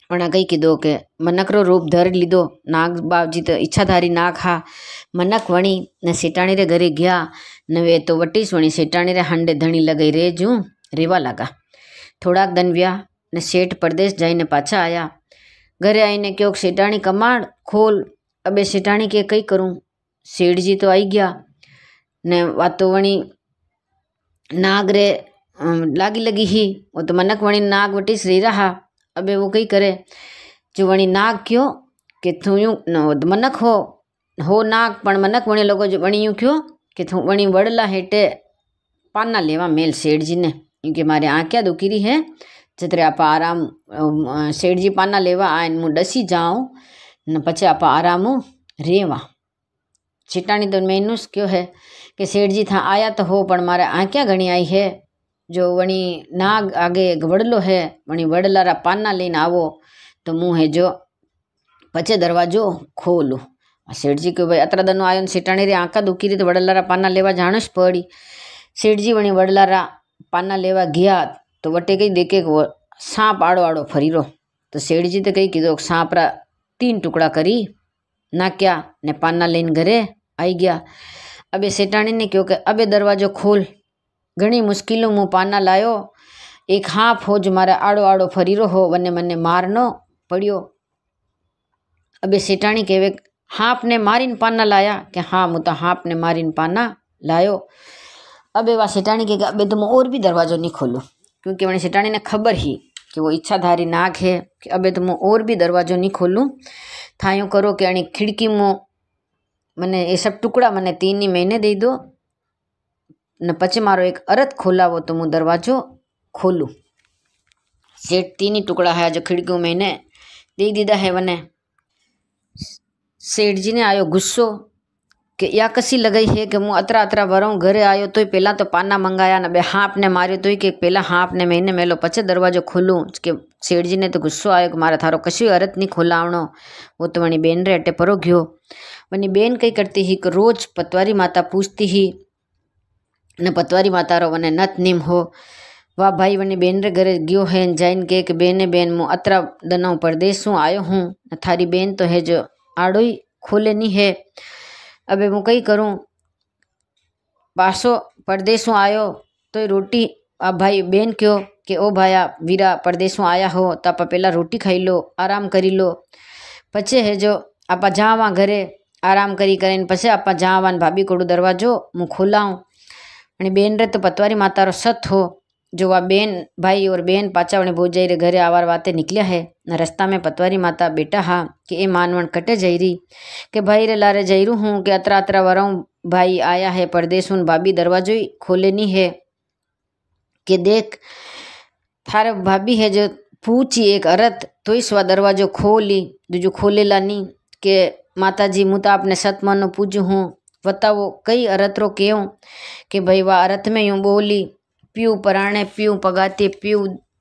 પણ આ કંઈ કીધો કે મનકરો રૂપ ધરી લીધો નાગ બાપજી તો ઈચ્છાધારી નાગ હા મનક વણી ને શેટાણી રે ઘરે ગયા નવે તો વટીસ વણી શેટાણી રે હાંડે ધણી લગાઈ રે જું રેવા લાગા થોડાક દનવ્યા ને શેઠ પરદેશ જઈને પાછા આવ્યા ઘરે આવીને કહો શેટાણી કમાડ ખોલ અબે શેટાણી કે કંઈ કરું શેઠજી તો આવી ગયા ને વાતો વણી નાગ રે लागी लगी ही वो तो मनक वणी नाग वटी श्री रहा अबे वो कई करे जो वणी नाग क्यों कि थू यू तो मनक हो हो नाग पण मनक वणे लोगो जो वणी यूँ क्यों कि थू वणी वड़ला हेटे पाना लेवा मेल सेठ जी ने क्योंकि मारे आँख्या दुखीरी है जितरे आप आराम सेठ जी पाना लेवा आन मु डसी जाऊँ न पचे आप आराम रेवा छिटाणी तो मैनूस क्यों है कि सेठ जी था आया तो हो पर मारे क्या घनी आई है જો વણી ના આગે વડલો હે વણી વડલારા પાનના લઈને આવો તો હું હે જો પછી દરવાજો ખોલું શેઠજી કે ભાઈ અત્રદનો આયોન સીટાણી રે આંકા દુખી રીતે વડલારા પાના લેવા જાણસ પડી શેઠજી વણી વડલારા પાના લેવા ગયા તો વટે કહી દે કે સાપ આડો આડો ફરીરો તો શેઠજી તો કહી કીધું સાપરા તીન ટુકડા કરી નાખ્યા ને પાના લઈને ઘરે આવી ગયા અબે શેટાણીને કહ્યું કે અબે દરવાજો ખોલ ઘણી મુશ્કેલીઓ હું પાના લાયો એક હા ફોજ મારા આડો આડો ફરી રહ્યો અને મને મારનો પડ્યો અબે શેટાણી કહેવે હાંપને મારીને પાના લાયા કે હા હું તો હાંપને મારીને પાના લાયો અબે વા શેટાણી કે અબે તો હું ઓર બી દરવાજો નહીં ખોલું क्योंकि मैंने सेटाणी ने खबर ही कि वो इच्छाधारी नाग है कि अबे तो मैं और भी दरवाजो नहीं खोलूँ था यूँ करो कि अणी खिड़की मो मैंने ये सब टुकड़ा मैंने तीन ही महीने दे दो અને પછી મારો એક અરત ખોલાવો તો હું દરવાજો ખોલું सेठ तीन ही टुकड़ा है जो खिड़कियों में इन्हें दे दीदा है वने सेठ जी ने आयो गुस्सो કે યા કસી લગાઈ હે કે હું અતરા અતરા વરાઉં ઘરે આવ્યો તોય પહેલાં તો પાના મંગાયા ને બે હાંપને માર્યો તોય કે પહેલાં હાંપને મેં એને મેલો પછી દરવાજો ખોલું કે શેઠજીને તો ગુસ્સો આવ્યો કે મારા થારો કશું અરત નહીં ખોલાવણો હું તો વણી બેન રે અટે પરો ગયો વની બેન કંઈ કરતી હી કે રોજ પતવારી માતા પૂછતી હી ने पतवारी माता रो वने नत निम हो वाह भाई वने बहन रे घरे गयो है जैन के एक बहन ने बहन मु अतरा दनाऊ परदेश हूँ आयो हूँ न थारी बहन तो है जो आड़ो खोले नहीं है अबे मु कई करूँ पासो परदेश हूँ आयो तो रोटी आ भाई बहन क्यों के ओ भाया वीरा परदेश आया हो तो आप पहला रोटी खाई लो आराम कर लो पचे है जो आप जावा घरे आराम करी करें पचे आप जावा भाभी कोड़ू दरवाजो मु खोलाऊँ અને બેન રે तो पतवारी माता रो सत हो जो वह बहन भाई और बहन पाचा वने बहुत जाई रे घरे आवार वाते निकलिया है न रस्ता में पतवारी माता बेटा हा कि ए मानवण कटे जाई रही के भाई रे लारे जाई रू हूँ कि अतरा अतरा वराऊँ भाई आया है परदेश उन भाभी दरवाजो ही खोले नहीं है कि देख थारे भाभी है जो पूछी एक अरत तो इस वा दरवाजो खोली दूजो खोलेला नहीं के माता जी मुता अपने मानो पूजू हूँ बताओ कई रो के कि भाई वह अरथ में यूं बोली प्यू पराणे प्यू पगाते प्यू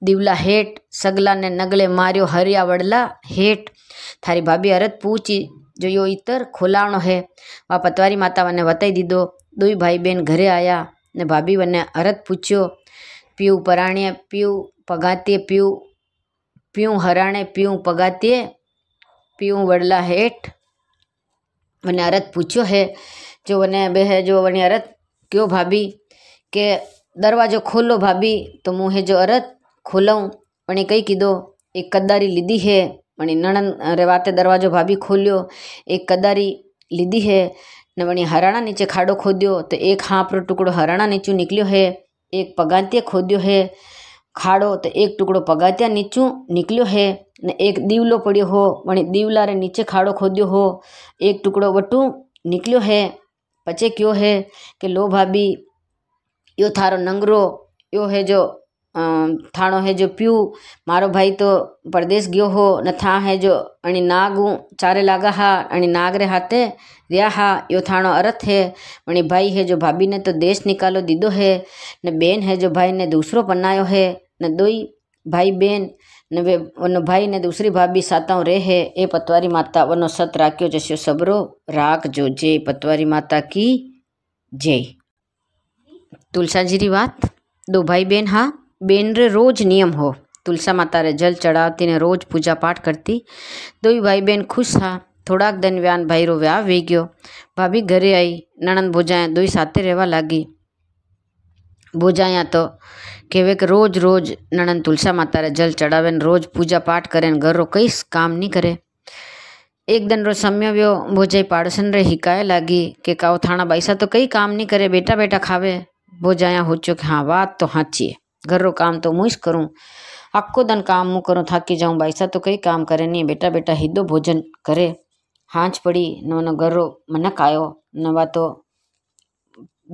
दिवला हेठ सगला ने नगले मारियो हरिया वडला हेठ थारी भाभी अरत पूछी जो यो इतर खोलाणो है वह पतवारी माता वने बताई दीदो दुई भाई बहन घरे आया ने भाभी वने अरत पूछो पीऊ पराणे पीऊ पगाती पीऊ प्यू हराणे प्यू पगाते प्यू वडला हेठ मैंने अरत पूछो है જો અને બે હે જો વણી અરત કયો ભાભી કે દરવાજો ખોલો ભાભી તો હું હે જો અરત ખોલાઉં પણ એ કંઈ કીધો એક કદારી લીધી હે વણી નણંદ રે વાતે દરવાજો ભાભી ખોલ્યો એક કદારી લીધી હે ને વણી હરાણા નીચે ખાડો ખોદ્યો તો એક હાંપરો ટુકડો હરાણા નીચું નીકળ્યો હે એક પગાંતિયા ખોદ્યો હે ખાડો તો એક ટુકડો પગાતિયા નીચું નીકળ્યો હે ને એક દીવલો પડ્યો હો વણી દીવલારે નીચે ખાડો ખોદ્યો હો એક ટુકડો વટું નીકળ્યો હે पचे क्यों है कि लो भाभी यो थारो नंगरो यो है जो थाणो है जो प्यू मारो भाई तो परदेश गयो हो न था है जो अणी नागू चारे लागा हा अणी नाग रे हाथे रिया हा यो थाणो अरथ है अणि भाई है जो भाभी ने तो देश निकालो दीदो है न बहन है जो भाई ने दूसरो बनायो है न दोई भाई बहन ને બે ઓનો ભાઈ ને દૂસરી ભાભી સાતાઓ રહે એ પતવારી માતા ઓનો સત રાખ્યો જશે સબરો રાખજો જય પતવારી માતા કી જય તુલસાજીની વાત દો ભાઈ બહેન હા બેનરે રોજ નિયમ હો તુલસા માતા રે જલ ચડાવતી ને રોજ પૂજા પાઠ કરતી દોય ભાઈ બહેન ખુશ હા થોડાક દિન વ્યાન ભાઈરો વ્યાહ વી ગયો ભાભી ઘરે આવી નણંદ ભોજાયા દોઈ સાથે રહેવા લાગી ભોજાયા તો कहवे कि रोज रोज नणन तुलसा माता रे जल चढ़ावे रोज पूजा पाठ करें घर रो कई काम नहीं करे एक दिन रो समय व्यो भोजाई पाड़सन रे हिकाय लागी के काओ थाना बाईसा तो कई काम नहीं करे बेटा बेटा खावे भोजाया हो चुके हाँ बात तो हाँची है घर रो काम तो मुझ करूँ अक्को दिन काम मुँह करूँ थकी जाऊँ बाईसा तो कई काम करे नहीं बेटा बेटा हिदो भोजन करे हाँच पड़ी नो घर रो मनक आयो नवा तो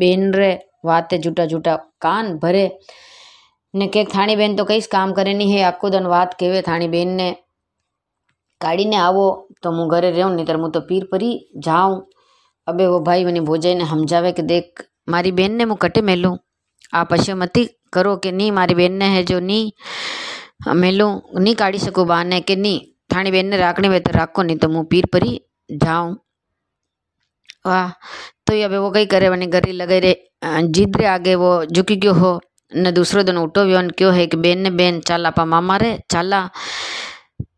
बेन रे वाते जूटा जूटा कान भरे ને કે થાણીબેન તો કંઈ જ કામ કરે નહીં હે આખો દન વાત કહેવે થાણીબેનને કાઢીને આવો તો હું ઘરે રહું નહીં હું તો પીર પરી જાઉં અબે વો ભાઈ મને ભોજાઈને સમજાવે કે દેખ મારી બેનને હું કટે મેલું આ પશ્યમતી કરો કે નહીં મારી બેનને હે જો નહીં મેલું નહીં કાઢી શકું બાને કે નહીં થાણી બેનને રાખણી હોય તો રાખો નહીં તો હું પીર પરી જાઉં વાહ તો એ હવે વો કંઈ કરે મને ગરી લગાઈ રે જીદ રે આગે વો ઝૂકી ગયો હો ने दूसरे दिन उठो भी उन क्यों है कि बेन ने बेन चल आप मामा रे चला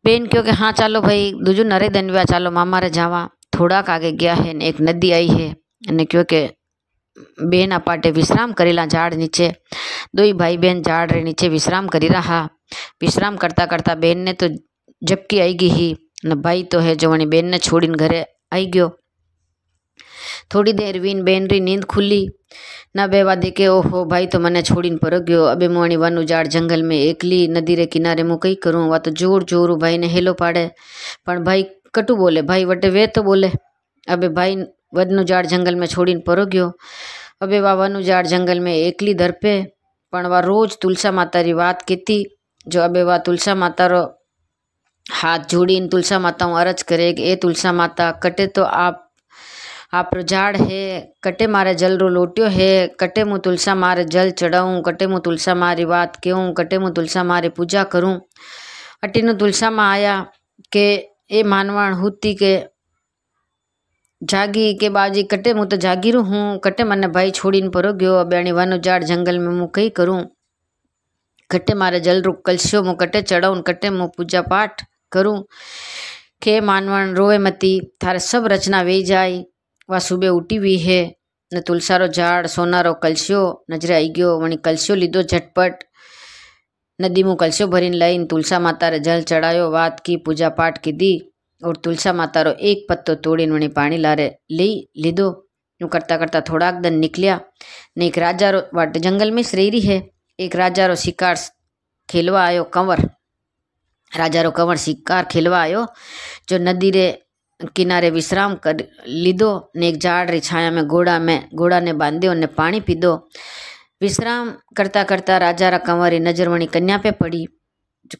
बेन क्यों कि हाँ चलो भाई दूजो नरे दिन भी चलो मामा रे जावा थोड़ा आगे गया है ने एक नदी आई है ने क्यों के बेन अपाटे विश्राम करेला झाड़ नीचे दो ही भाई बहन झाड़ रे नीचे विश्राम करी रहा विश्राम करता करता बहन ने तो जबकि आई गई ही न भाई तो है जो वहीं बहन ने छोड़ी घरे आई गयो થોડી દેર વીન બેનરી નીંદ ખુલ્લી ના બેવા દે કે ઓહો ભાઈ તો મને છોડીને પર ગયો અબે મોણી વાનું ઝાડ જંગલ મેં એકલી નદી રે કિનારે હું કંઈ કરું વા તો જોર જોરું ભાઈને હેલો પાડે પણ ભાઈ કટુ બોલે ભાઈ વટે વે તો બોલે અબે ભાઈ વદનું ઝાડ જંગલ મેં છોડીને પરો ગયો અબે વા વનું ઝાડ જંગલ મેં એકલી ધરપે પણ વા રોજ તુલસા માતારી વાત કીધી જો અબે વા તુલસા માતારો હાથ જોડીને તુલસા માતા હું અરજ કરે કે એ તુલસા માતા કટે તો આપ આપણું ઝાડ હે કટે મારે જલરો લોટ્યો હે કટે હું તુલસા મારે જલ ચડાવું કટે હું તુલસા મારી વાત કહેવું કટે હું તુલસા મારે પૂજા કરું અટીનું તુલસામાં આવ્યા કે એ માનવાણ હુતી કે જાગી કે બાજી કટે હું તો જાગી રહું હું કટે મને ભાઈ છોડીને પરો ગયો બેણી વાનું ઝાડ જંગલમાં હું કંઈ કરું કટે મારે જલરૂપ કલશ્યો હું કટે ચડાવું કટે હું પૂજા પાઠ કરું કે માનવાણ રોવે મતી તારે સબ રચના વેઈ જાય वहाँ सुबे उठी हुई है न तुलसारो झाड़ सोना कलशियो नजरे आई गयो वी कलशियो लीधो झटपट नदी में कलशियो भरी लाइन तुलसा माता रे जल चढ़ायो वात की पूजा पाठ कीधी और तुलसा माता रो एक पत्तो तोड़ी ने पानी लारे ली लीधो यू करता करता थोड़ा दिन निकलिया ने एक राजा रो वाट जंगल में श्रेरी है एक राजा रो शिकार खेलवा आयो कंवर राजा रो कंवर शिकार खेलवा आयो जो नदी रे કિનારે વિશ્રામ કરી લીધો ને એક ઝાડની છાયામાં ઘોડા મેં ઘોડાને ने અને પાણી પીધો વિશ્રામ કરતાં કરતાં करता રા કંવરી નજર વણી કન્યા પે पड़ी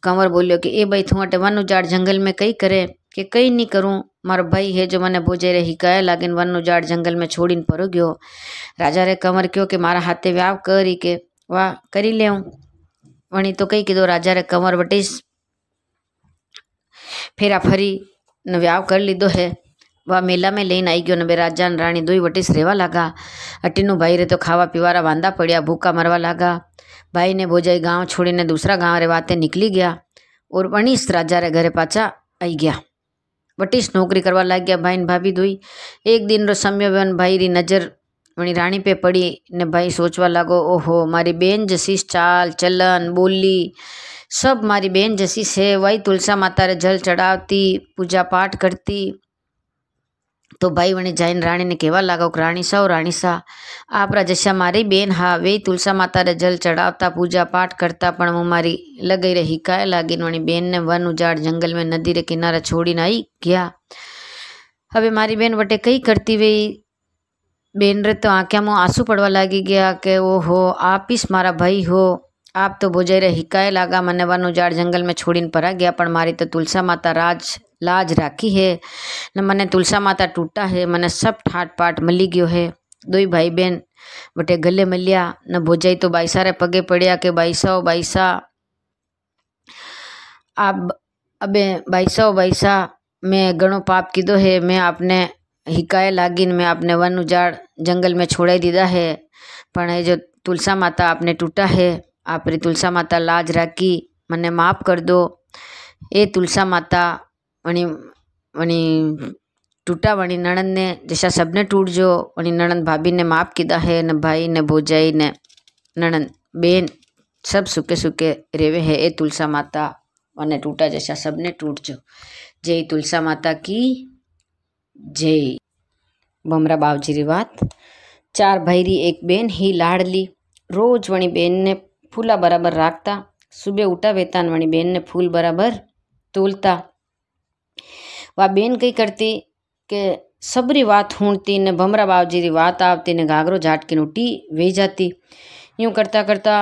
कंवर बोलियो कि ए भाई थू अटे वन उजाड़ जंगल में कई करे कि कई नहीं करूँ मारो भाई है जो मैंने भोजे रे हिकाया लागिन वन उजाड़ जंगल में छोड़ी परो गयो राजा रे कंवर क्यों कि मारा हाथे व्याव करी के वाह करी ले वणी तो कई कीधो राजा रे कंवर वटीस फेरा फरी व्याव कर लीधो है वह मेला में लेन आई गयो न बे राजा राणी दुई वटीस रेवा लागा अटीनू भाई रे तो खावा पीवा वांदा पड़िया भूखा मरवा लगा भाई ने बोझाई गाँव छोड़ी ने दूसरा गाँव रे वाते निकली गया और वणीस राजा रे घरे पाचा आई गया वटीस नौकरी करवा लाग गया भाई ने भाभी दुई एक दिन रो समय बन भाई री नजर वणी राणी पे पड़ी ने भाई सोचवा लगो ओहो मारी बेन जशीस चाल चलन बोली सब मारी बहन जैसी से वही तुलसा माता रे जल चढ़ावती पूजा पाठ करती तो भाई वणी जैन रानी ने कहवा लगा राणी साहु राणी साह आप जैसा मारी बहन हाँ वे तुलसा माता रे जल चढ़ावता पूजा पाठ करता पण हूँ मारी लगी रही काय लागी वणी बहन ने वन उजाड़ जंगल में नदी रे किनारा छोड़ी ने आई गया हवे मारी बहन वटे कई करती वही बहन रे तो आँख्या मुँह आंसू पड़वा लागी गया के ओ हो आप इस मारा भाई हो आप तो बुझे रे हिकाय लागा मने वन उजाड़ जंगल में छोड़ीन परा गया पर मारी तो तुलसा माता राज लाज राखी है न मने तुलसा माता टूटा है मने सब ठाट पाट मिली गयो है दो ही भाई बहन बटे गले मिलिया न भोजाई तो बाईसा रे पगे पड़िया के बाईसा ओ बाईसा आप अबे बाईसा ओ बाईसा मैं गणो पाप किदो है मैं आपने हिकाय लागिन मैं आपने वन उजाड़ जंगल में छोड़ा दीदा है पर जो तुलसा माता आपने टूटा है આપણે તુલસા માતા લાજ રાખી મને માફ કરી દો એ તુલસા માતા વણી વણી તૂટા વણી નણંદને જશા સબને તૂટજો વણી નણંદ ભાભીને માફ કીધા હે ને ભાઈને ભોજાઈને નણંદ બેન સબ સુકે સુકે રેવે હે એ તુલસા માતા અને તૂટા જશા સબને તૂટજો જય તુલસા માતા કી જય ભમરા બાવજીરી વાત ચાર ભાઈરી એક બેન હી લાડલી રોજ વણી બેનને ફૂલા બરાબર રાખતા સુબે ઉઠા વેતાનવાણી બેનને ફૂલ બરાબર તોલતા વા બેન કંઈ सबरी बात સબરી વાત હૂણતી ને ભમરા બાવજીની વાત આવતી ને ઘાઘરો ઝાટકીનું ટી વહી જતી यूँ करता करता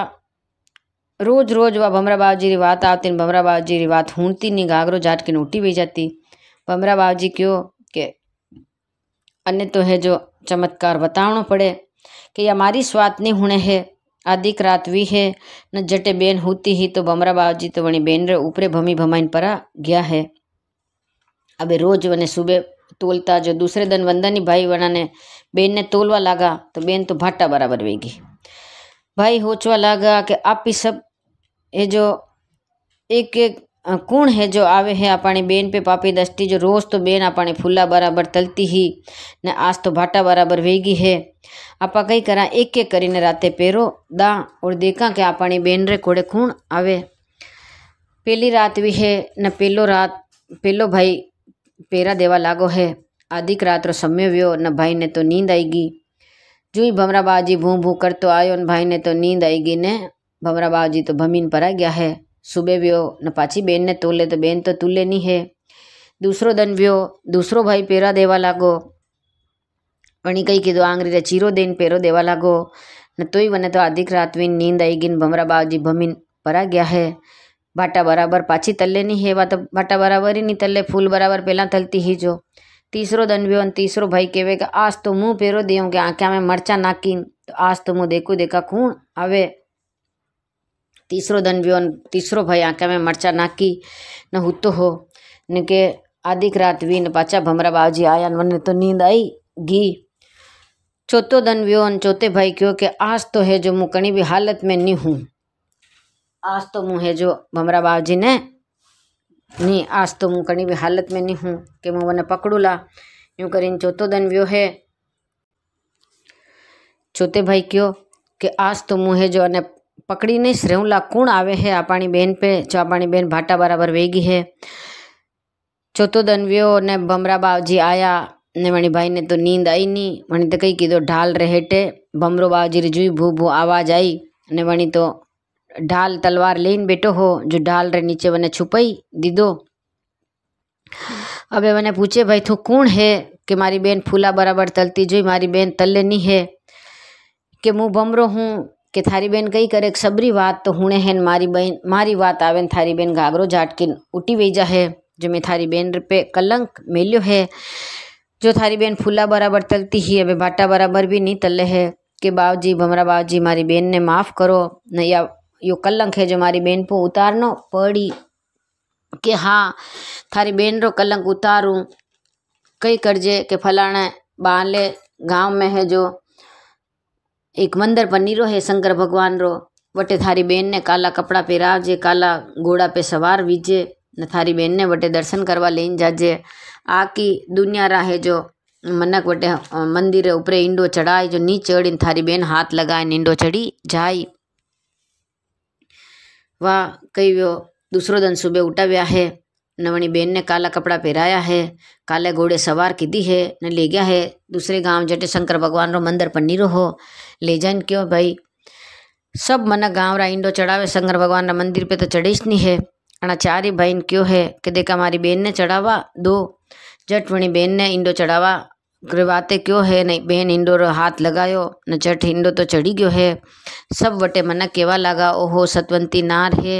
रोज रोज वह भमरा बाबू जी की बात आती भमरा बाबू जी की बात हूँती नहीं घाघरो जाट की नोटी बही जाती भमरा बाबू जी क्यों के अन्य तो है जो चमत्कार बताना पड़े कि हमारी स्वात नहीं होने है आदिक रात वी है न जटे बेन होती ही तो बमरा बाबाजी तो वणी बेन रे ऊपरे भमी भमाइन परा गया है अबे रोज वने सुबह तोलता जो दूसरे दिन वंदनी भाई वना ने बेन ने तोलवा लागा तो बेन तो भाटा बराबर वेगी भाई होचवा लागा कि आप ही सब ये जो एक एक कौन है जो आवे है अपनी बेन पे पापी दृष्टि जो रोज तो बेन अपने फूला बराबर तलती ही ने आज तो भाटा बराबर वेगी है आप कई करा एक एक करीने राते पेरो दा और देखा कि अपनी बेन रे कोड़े खूण आवे पहली रात भी है न पेलो रात पेलो भाई पेरा देवा लागो है आधिक रात रो समय व्यो न भाई ने तो नींद आएगी जू ही भमरा बाजी भू भू कर तो आयो न भाई ने तो नींद आएगी ने भमरा बाजी तो भमीन पर आ गया है सुबह व्यो न पाची बहन ने तोले तो बहन तो तुले नहीं है दूसरो दन व्यो दूसरो भाई पेरा देवा लागो वणी कही कीधो आंगरी रे चीरो देन पेरो देवा लागो न तो ही वने तो आधिक रात भी नींद आई गिन भमरा बाबजी भमीन परा गया है भाटा बराबर पाची तल्ले नहीं है वह भाटा बराबर ही नहीं तल्ले फूल बराबर पहला तलती ही जो तीसरो दन व्यो तीसरो भाई कहे कि आज तो मुँह पेरो दियो कि आंख्या में मरचा नाकिन तो आज तो मुँह देखू देखा खून आवे तीसरो धन बियोन तीसरो भाई आँखें में मरचा नाकी न हुतो हो निके आधिक रात वीन पाचा भमरा बाबूजी आया मन तो नींद आई घी चौथो धन वियोन चौथे भाई क्यों कि आज तो है जो मुँह कहीं भी हालत में नहीं हूँ आज तो मुँह है जो भमरा बाबूजी ने नहीं आज तो मुँह कहीं भी हालत में नहीं हूँ कि मुँह मैंने पकड़ू ला यूँ करीन चौथो धन व्यो है चौथे भाई क्यों कि आज तो मुँह है जो अने नहीं श्रेवला कूण आए है आ बहन पे जो आ बहन भाटा बराबर वेगी है चौथो दनवियो ने भमरा बावजी आया ने मणि भाई ने तो नींद आई नहीं मणि तो कई कीधो ढाल रहेटे भमरो बावजी जुई भू भू आवाज आई ने मणि तो ढाल तलवार लेन बैठो हो जो ढाल रे नीचे मैंने छुपाई दीदो अब मैंने पूछे भाई तू कूण है कि मारी बहन फूला बराबर तलती जो मारी बहन तले नहीं है कि मुँह भमरो हूँ કે થારી બેન કઈ કરે સબરી વાત તો હુણે હેન મારી બહેન મારી વાત આવે ને થારી બેન ઘાઘરો उठी वही વહી જાહે जो मैं थारी बहन पे कलंक मेल्यो है जो थारी बहन फूला बराबर तलती ही अबे भाटा बराबर भी नहीं तले है कि बाव भमरा बाव मारी बहन ने माफ़ करो न या यो कलंक है जो मारी बहन पर उतारनो पड़ी कि हाँ थारी बहन रो कलंक उतारूँ कई करजे के फलाने बाले गांव में है जो एक मंदिर पर नीरो है शंकर भगवान रो वटे थारी बहन ने काला कपड़ा पहराजे काला घोड़ा पे सवार विजे न थारी बहन ने वटे दर्शन करवा लेन जाजे आ की दुनिया राहे जो मनक वटे मंदिर ऊपर ईंडो चढ़ाए जो नी चढ़ थारी बहन हाथ लगाए ईंडो चढ़ी जाए वाह कई वो दूसरो दिन सुबह उठा उठाव्या है नवनी बहन ने काला कपड़ा पहराया है काले घोड़े सवार की दी है न ले गया है दूसरे गांव जटे शंकर भगवान रो मंदिर पर नहीं हो ले जाए क्यों भाई सब मन गाँव रा इंडो चढ़ावे शंकर भगवान रा मंदिर पे तो चढ़ीस नहीं है अना चार ही बहन क्यों है कि देखा हमारी बहन ने चढ़ावा दो जट वणी बहन ने इंडो चढ़ावा बातें क्यों है नहीं बहन इंडो रो हाथ लगायो न जट इंडो तो चढ़ी गयो है सब वटे मना केवा लगा ओहो सतवंती नार है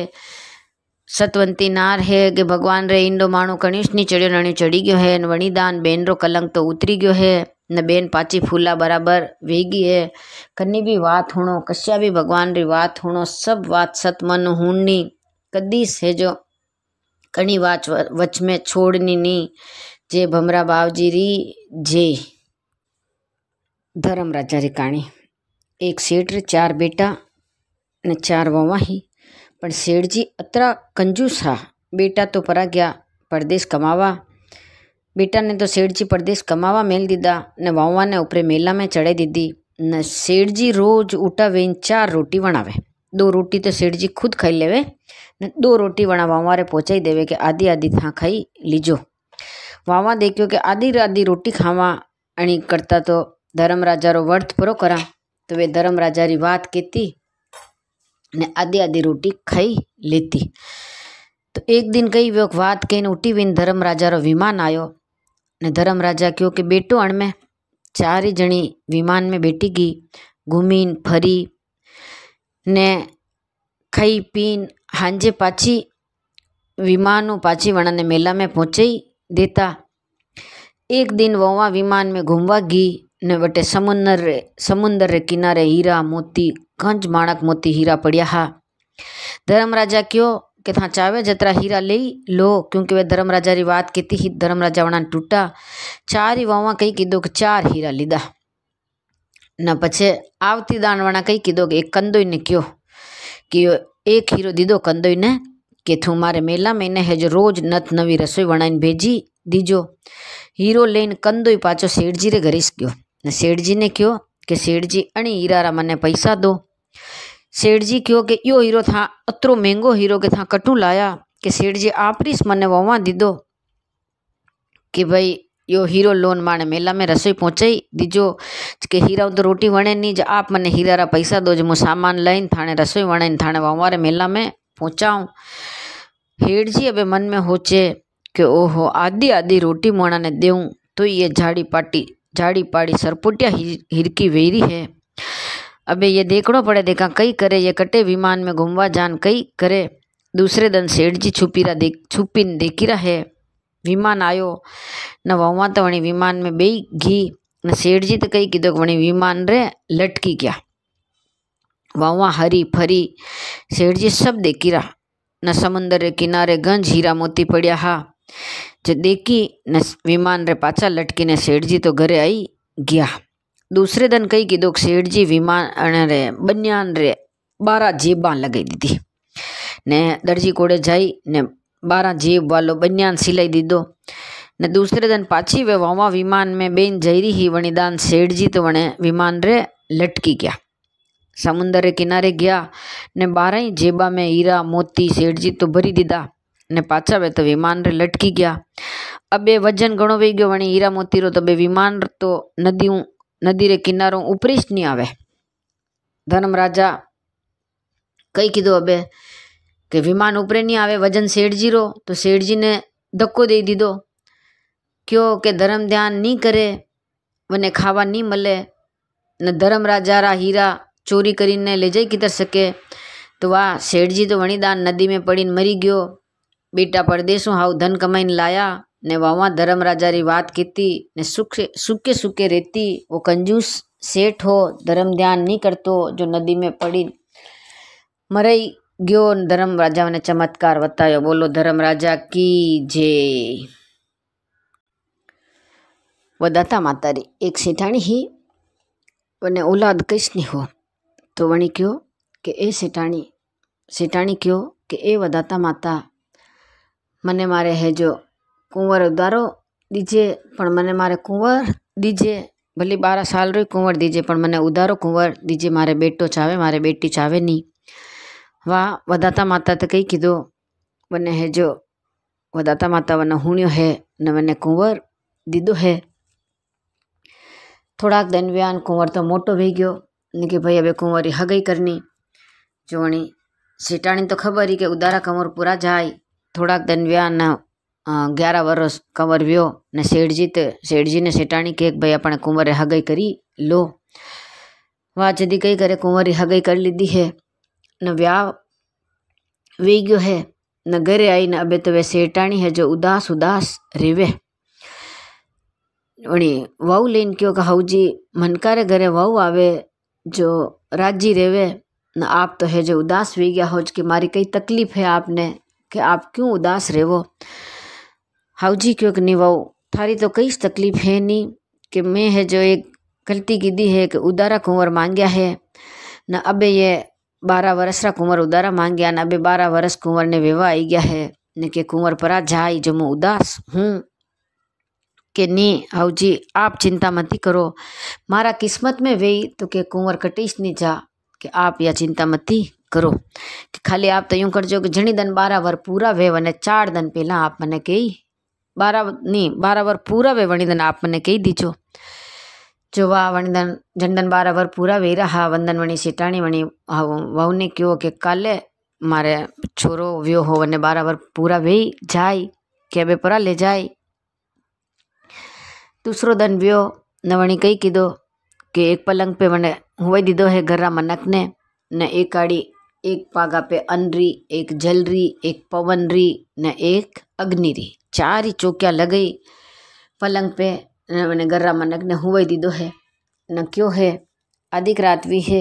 सतवंती नार है कि भगवान रे इंडो माणू कणिश नी चढ़ियों नणी चढ़ी गयो है वणिदान बेन रो कलंक तो उतरी गयो है न बेन पाची फूला बराबर वेगी है कन्नी भी बात हुणो कश्या भी भगवान री बात हुणो सब बात सतमन हुणनी कदीस है जो कणी वाच वच में छोड़नी नी जे भमरा बाव जी री जे धर्म राजा री कहानी एक सेठ रे चार बेटा ने चार वाही પણ શેઠજી અત્રા કંજૂસ હા બેટા તો પરા ગયા પરદેશ કમાવા બેટાને તો શેઠજી પરદેશ કમાવા મેલ દીધા ને વાવવાને ઉપરે મેલામાં ચડાઈ દીધી ને શેઠજી રોજ ઉટાવીને ચાર રોટી વણાવે દો રોટી તો શેઠજી ખુદ ખાઈ લેવે ને દો રોટી વણા વાવારે પહોંચાઈ દેવે કે આધી આધી થા ખાઈ લીજો વાવા દેખ્યો કે આધી આધી રોટી ખાવા અણી કરતા તો ધર્મ રાજારો વર્થ પરો કરા તો એ ધર્મ રાજારી વાત કહેતી आधी आधी रोटी खाई લેતી તો એક દિન કઈ વાત કહીને ઉઠી વીને ધર્મરાજાનો વિમાન આવ્યો ને ધર્મરાજા કહ્યું કે બેટો અણમે ચારે જણી વિમાનમાં બેઠી ગઈ ઘૂમીને ફરી ને ખાઈ પીને હાંજે પાછી વિમાનું પાછી વણાને મેલા મેં પહોંચાઈ દેતા એક દિન વહુआ विमान में घूमवा गई ને વટે સમુન્નરે સમુંદરે કિનારે હીરા મોતી ગંજ માણક મોતી હીરા પડ્યા હા ધર્મરાજા કયો કે था चावे जतरा हीरा ले लो क्योंकि वे धर्म राजा री बात की ही धर्म राजा वणा टूटा चार ही वावा कही कीधो कि चार हीरा लीधा न पछे आवती दान वणा कही कीधो कि एक कंदोई ने क्यों कि एक हीरो दीदो कंदोई ने कि थू मारे मेला में इन्हें जो रोज नत नवी रसोई बनाई भेजी दीजो हीरो लेन कंदोई पाचो सेठ जी रे घरीस गयो ને શેઠજીને કહ્યો કે શેઠજી અણી હીરારા મને પૈસા દો શેઠજી કહ્યો કે યો हीरो થા અત્રો મહેંગો હીરો કે થા કટું લાયા કે શેઠજી આપરીસ મને વવા दीदो कि भाई यो हीरो लोन माने मेला में रसोई पहुंचाई दीजो के हीरा तो रोटी वणे नहीं जो आप मने हीरा रा पैसा दो जो मु सामान लाइन थाने रसोई वणे थाने वारे मेला में पहुंचाऊँ हेड जी अबे मन में होचे कि ओहो आधी आधी रोटी मोणा ने देऊँ तो ये झाड़ी पाटी झाड़ी पाड़ी सरपुटिया हिरकी वेरी है अबे ये देखना पड़े देखा कई करे ये कटे विमान में घूमवा जान कई करे दूसरे दिन सेठ जी छुपी रहा देख छुपी देखी रहा है विमान आयो न वहाँ तो वणी विमान में बेई घी न सेठ जी तो कई कीधो वणी विमान रे लटकी गया वहाँ हरी फरी सेठ जी सब देखी रहा न समुंदर के किनारे गंज हीरा मोती पड़िया हा जो तो देखी ने विमान रे पाचा लटकी ने सेठ जी तो घरे आई गया दूसरे दिन कही कीधु सेठ जी विमान रे बनियान रे बारह जेबा लगाई दीधी ने दर्जी कोड़े जाई ने बारह जेब वालों बनियान सिलाई दीदो ने दूसरे दिन पाची वे वहाँ विमान में बेन जयरी ही वणिदान सेठ जी तो वणे विमान रे लटकी गया समुंदर रे किनारे गया ने बारह ही जेबा में हीरा मोती सेठ जी तो भरी दीदा ને પાછા બે તો વિમાન લટકી ગયા આ બે વજન ઘણો વહી ગયો વણી હીરા મોતીરો તો બે વિમાન તો નદી નદી રે કિનારો ઉપરી જ નહીં આવે ધનમ રાજા કઈ કીધું અબે કે વિમાન ઉપરે નહીં આવે વજન શેઠજી રો તો શેઠજીને ધક્કો દઈ દીધો કયો કે ધર્મ ધ્યાન નહીં કરે મને ખાવા નહીં મળે ને ધર્મ રાજા રા હીરા ચોરી કરીને લઈ જઈ કીધર શકે તો આ શેઠજી તો વણીદાન નદીમાં પડીને મરી ગયો બેટા પરદેશું હાવ ધન કમાઈને લાયા ને વાવા ધર્મરાજારી વાત કીધી ને સુખે સુકે સુકે રહેતી વો કંજૂસ સેઠ હો ધર્મ ધ્યાન નહીં કરતો જો નદી મેં પડી મરાઈ ગયો ધર્મરાજાને ચમત્કાર બતાવ્યો બોલો ધર્મરાજા કી જે વધાતા માતારી એક શેઠાણી હી અને ઓલાદ કઈશની હો તો વણી કહ્યો કે એ શેઠાણી શેઠાણી કહ્યો કે એ વધાતા માતા મને મારે હેજો કુંવર ઉદારો દીજે પણ મને મારે કુંવર દીજે ભલે બારા સાલ રહી કુંવર દીજે પણ મને ઉદારો કુંવર દીજે મારે બેટો ચાવે મારે બેટી ચાવે નહીં વાહ વધાતા માતા તો કંઈ કીધું મને હેજો વધાતા માતા મને હુણ્યો હે ને મને કુંવર દીધો હે થોડાક દનવ્યાન કુંવર તો મોટો વહી ગયો ને કે ભાઈ હવે કુંવરી હગઈ કરની જોણી શેટાણી તો ખબર કે ઉદારા કમર પૂરા જાય थोड़ा दिन व्या ग्यारह वर्ष कंवर व्यो ने सेठ जी तो सेठ जी ने सेठाणी कह भाई अपने कुंवरे हगई करी लो वहाँ जदी कई करे कुंवरी हगई कर ली दी है न व्या वे गयो है न घरे आई न अबे तो वे सेठाणी है जो उदास उदास रेवे वहीं वह लेन क्यों कहा जी मनकारे घरे वह आवे जो राजी रेवे न आप तो है जो उदास वे गया हो कि मारी कई तकलीफ है आपने कि आप क्यों उदास રહેવો હાઉજી ક્યો કે નહીં निभाओ थारी तो कई तकलीफ है नहीं कि मैं है जो एक गलती की दी है कि उदारा कुंवर मांगया है न अबे ये बारह वर्ष रा कुंवर उदारा गया न अबे बारह वर्ष कुंवर ने विवाह आई गया है न के कुंवर परा जाई जो मैं उदास हूँ कि नहीं हाउ जी आप चिंता मत करो मारा किस्मत में वही तो के कुंवर कटिश नहीं जा कि आप या चिंता मत કરો કે ખાલી આપ તો યું કરજો કે ઘણી દન બારાવર પૂરા વે અને ચાર દન પહેલાં આપ મને કહી બારા નહીં બારાવર પૂરા વે વણીદન આપ મને કહી દીજો જોવા વણદન જનદન બાર અવર પૂરા વેરા હા વંદન વણી શેટાણી વણી વહુને કહ્યું કે કાલે મારે છોરો વ્યો હો અને બાર અવર પૂરા વેઈ જાય કેબે પરા લે જાય દૂસરો દન વ્યો નવણી કહી કીધો કે એક પલંગ પે મને હોવાઈ દીધો હે ઘરના મનકને ને એ કાઢી एक पे પાગ एक जलरी एक જલરી એક न एक अग्निरी चार ही ચોક્યા લગઈ पलंग पे मैंने गर्रा मनक ने हुए दीदो है न क्यों है अधिक रातवी है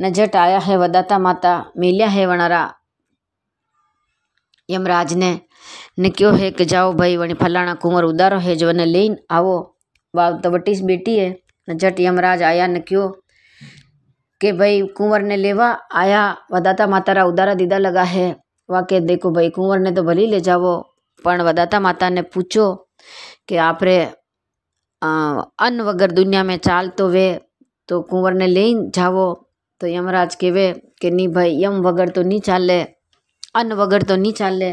न जट आया है वदाता माता मिलिया है वणारा यमराज ने न क्यों है कि जाओ भाई वणी फलाना कुंवर उदारो है जो ने लेन आवो वाव तो वटीस बेटी है न जट यमराज आया न क्यों कि भाई कुंवर ने लेवा आया वदाता माता रा उदारा दीदा लगा है के देखो भाई कुंवर ने तो भली ले जावो पर वदाता माता ने पूछो कि आप रे अन्न वगर दुनिया में चाल तो वे तो कुंवर ने ले जावो तो यमराज के वे कि नहीं भाई यम वगर तो नहीं चाले अन्न वगर तो नहीं चाले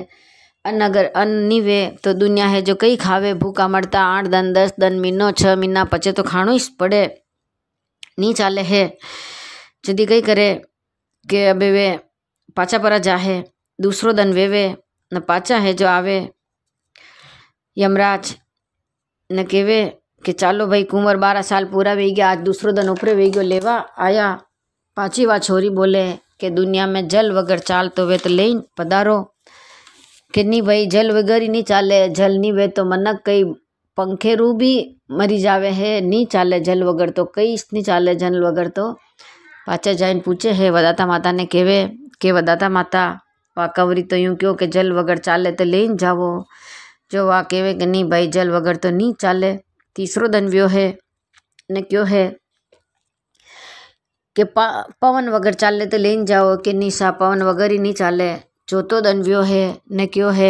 अन्न अगर अन्न नहीं वे तो दुनिया है जो कई खावे भूखा मरता आठ दन दस दन महीनों छ महीना पचे तो खाणु ही पड़े नहीं चाले है जदि कई करे कि अबे वे पाचा पर जाहे दूसरो दन वे वे न पाचा है जो आवे यमराज न केवे कि चालो भाई कुंवर बारह साल पूरा वही गया आज दूसरो दन उपरे वही गयो लेवा आया पाची वा छोरी बोले कि दुनिया में जल वगैरह चाल तो वे तो लेन पधारो कि नहीं भाई जल वगैरह ही नहीं चाले जल नहीं वे तो मनक कई पंखे रू भी मरी जावे है नहीं चाले जल वगैरह तो कई नहीं चाले जल वगैरह तो પાછા જઈને પૂછે હે વદાતા માતાને કહેવે કે વદાતા માતા વા કવરી તો यूं કહો કે જલ વગર ચાલે તો લઈને જાવો જો વા કહેવે કે નહીં ભાઈ જલ વગર તો નહીં ચાલે તીસરો દનવ્યો હે ને કયો હે કે પવન વગર ચાલે તો લઈને જાઓ કે નહીં સા પવન વગર નહીં ચાલે चौथो तो दंड व्यो है न क्यों है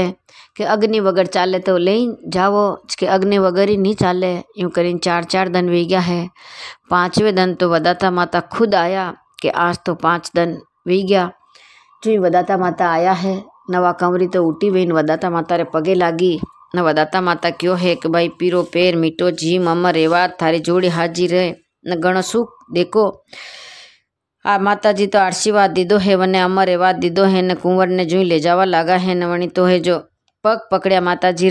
कि अग्नि वगर चाले तो ले जाओ कि अग्नि वगर ही नहीं चाले यूं कर चार चार दन वे गया है पांचवे दन तो वदाता माता खुद आया कि आज तो पाँच दन वे गया जो वदाता माता आया है नवा कमरी तो उठी वही वदाता माता रे पगे लागी न वदाता माता क्यों है कि भाई पीरो पेर मीटो जीम अमर रेवा थारी जोड़ी हाजी रहे न गण सुख देखो आ माता जी तो आशीर्वाद दीदो है वने अमर एवाद दीदो है ने कुंवर ने जूं ले जावा लगा है ने तो है जो पग पकड़िया माता जी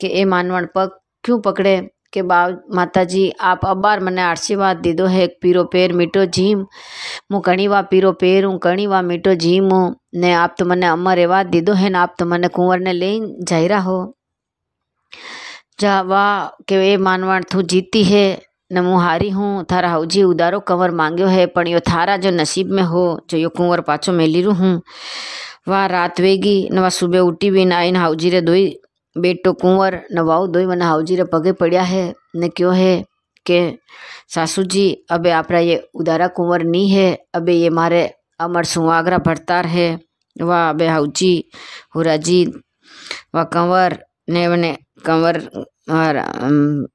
के ए मानवण पग क्यों पकड़े के बाब माता जी आप अबार मने आशीर्वाद दीदो है एक पीरो पेर मीठो जीम मु कणी वा पीरो पेर हूँ कणी वा मीठो जीम हूँ ने आप तो मने अमर एवाद दीदो है ने आप तो मने कुंवर ने ले जाहिरा हो जा वाह के ए मानवण थू जीती है न हारी हूँ थारा जी उदारो कंवर मांगो है पर यो थारा जो नसीब में हो जो यो कुंवर पाछो रू हूँ वाह रात वेगी न वाह सुबह उठी भी ना इन हाउजी रे दोई बेटो कुंवर न वाऊ दोई मना हाउजी रे पगे पड़िया है न क्यों है के सासू जी अबे आप ये उदारा कुंवर नहीं है अबे ये मारे अमर सुहागरा भरतार है वाह अबे हाउजी हुरा जी वाह कंवर ने वने कंवर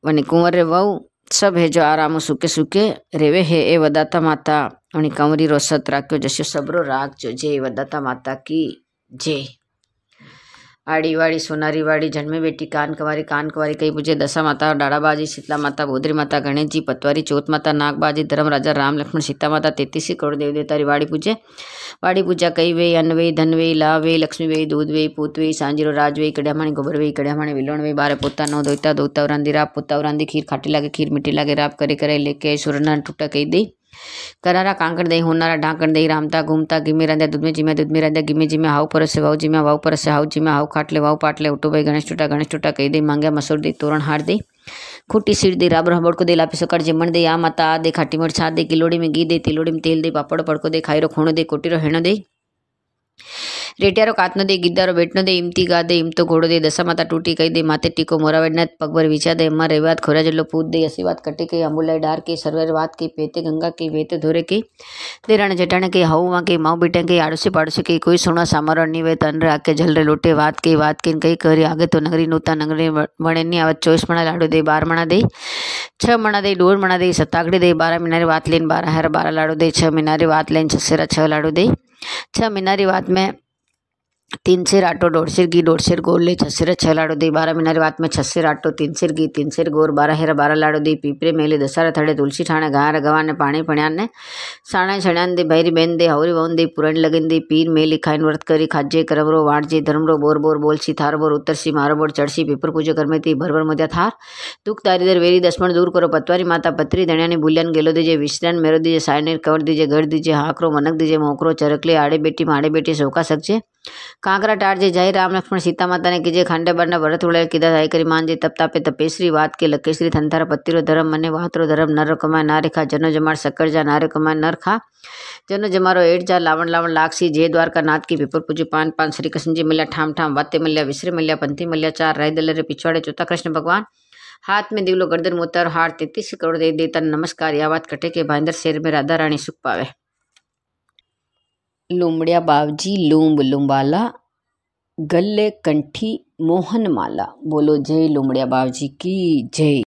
वने कुंवर रे वाऊ ಸಭೆಜೋ ಆರಾಮ ಸುಖೆ ಸುಖೆ ರೆವೆ ಹೇ ಏ ವದಾತ ಮಾತಾ ಅವನಿ ಕಂವರಿ ರೋಸತ್ ರಾಖ್ಯೋ ಜಶ್ಯೋ ಸಬ್ರೋ ರಾಖ್ಯೋ ಜೈ ವದಾತ ಮಾತಾ ಕಿ ಜೈ आड़ी वाड़ी सोनारी वाड़ी जन्मे बेटी कान कंवारी कान कुंवारी कई पूजे दशा माता डाड़ाबाजी शीतला माता बोधरी माता गणेश जी पतवारी चौथ माता नागबाजी धर्म राजा राम लक्ष्मण सीता माता तेतीसी करोड़ देव देवता वाड़ी पूजे वाड़ी पूजा कई वे अन्न वे धन वे ला वे लक्ष्मी वे दूध वे पूत वे सांजीरो राज वे कड़ियामाणी गोबर वे कड़ियामाणी विलोण वे बारह पोता नौ दोता दोता उरांधी राप पोता उरांधी खीर खाटी लागे खीर मिट्टी लागे राप करे करे लेके सुरना टूटा कई दी करारा कांकर दई होनारा ढांकड़ दई रामता घूमता गिमी रंधा दूध में जिमे दूध में रंधा गिमे जिमे हाउ परस वाव वाऊ जिमे वाऊ हाउ जिमे हाउ खाटले ले वाऊ उठो भाई गणेश टूटा गणेश टूटा कही दे मांगे मसूर दी तोरण हार दी खुटी सीट दे राबर हबड़ को दे लापी सकड़ जमण दे आ माता आ दे खाटी मर छा दे किलोड़ी में घी दे तिलोड़ी में तेल दे पापड़ पड़को दे खाई रो खोण दे कोटी रो हेण दे रेटियारो कातनो दे गिद्धारो बेटनो दे इमती गा दे इम तो घोड़ो दे दशा माता टूटी कही दे माते टीको मोरा वेडनाथ पगभर विचा दे अम्मा रेवात खोरा जल्लो पूत दे यसी बात कटे के अमूलाई डार के सरवर वात के पेते गंगा के वेते धोरे के देरण जटाण के हऊ माँ के माऊ बेटे के आड़ोसी पाड़ोसी के कोई सोना सामारो नहीं वे तन रहा के झल लोटे वात के वात के कही करी आगे तो नगरी नूता नगरी बने नहीं आवत चोईस मणा लाडू दे बार मणा दे छह मणा दे डोर मणा दे सत्ताकड़ी दे बारह मीनारी वात लेन बारह हर बारह लाड़ो दे छह मीनारी वात लेन छसेरा छह लाडू दे छः अच्छा महीना रिवाज में तीन तीनसेर आटो डोडसेर गी डोडसेर गोर ले सिर छह लाड़ो दी बारह महीना बात में छस्सेर आटो तीनसेर गी सिर गोर बारह हेरा बारह लाड़ो दी पीपरे मेले दशहरा थड़े तुलसी ठाणे गार रगवान ने पानी पण्या ने साणे छण्यान दी भैरी बहन दे हौरी वहन दी पुरण लगन दी पीर मेली खाइन व्रत करी खाजे करवरो वाणजी धर्मरो बोर बोर बोलसी थार बोर उतरसी मारो बोर चढ़सी पीपर पूजे कर में ती भर भर मजा थार दुख दर वेरी दसमण दूर करो पतवारी माता पत्री धनिया ने बुलियन गेलो दीजे विश्रण मेरो दीजे सायनेर कवर दीजे घर दीजे हाकरो मनक दीजे मोकरो चरकले आड़े बेटी माड़े बेटी सोका सकजे कांकरा टाट जी जय राम लक्ष्मण सीता माता ने कीजिए खंडे बंड भरत उड़े किदा जाय करी मान जी तपतापे तपेश्री वात के लकेश्री थंथर पत्तिरो धर्म मने वातरो धर्म नर कमाय नारेखा जनो जमार सकर जा नारे कमाय नर खा जनो जमारो एट जा लावण लावण लाक्षी जय द्वारका नाथ की विपुर पूज पान पान श्री कृष्ण जी मिल्या ठाम ठाम वाते मिल्या विश्री मिल्या पंथी मिल्या चार राय दल रे पिछवाड़े चौथा कृष्ण भगवान हाथ में दिवलो गर्दन मोतर हार तेतीस करोड़ दे देता नमस्कार या बात कटे के बाइंदर शेर में राधा रानी सुख पावे लुमड़िया बावजी लूम्ब लुम्बाला गले कंठी मोहन माला बोलो जय लुमड़िया बावजी की जय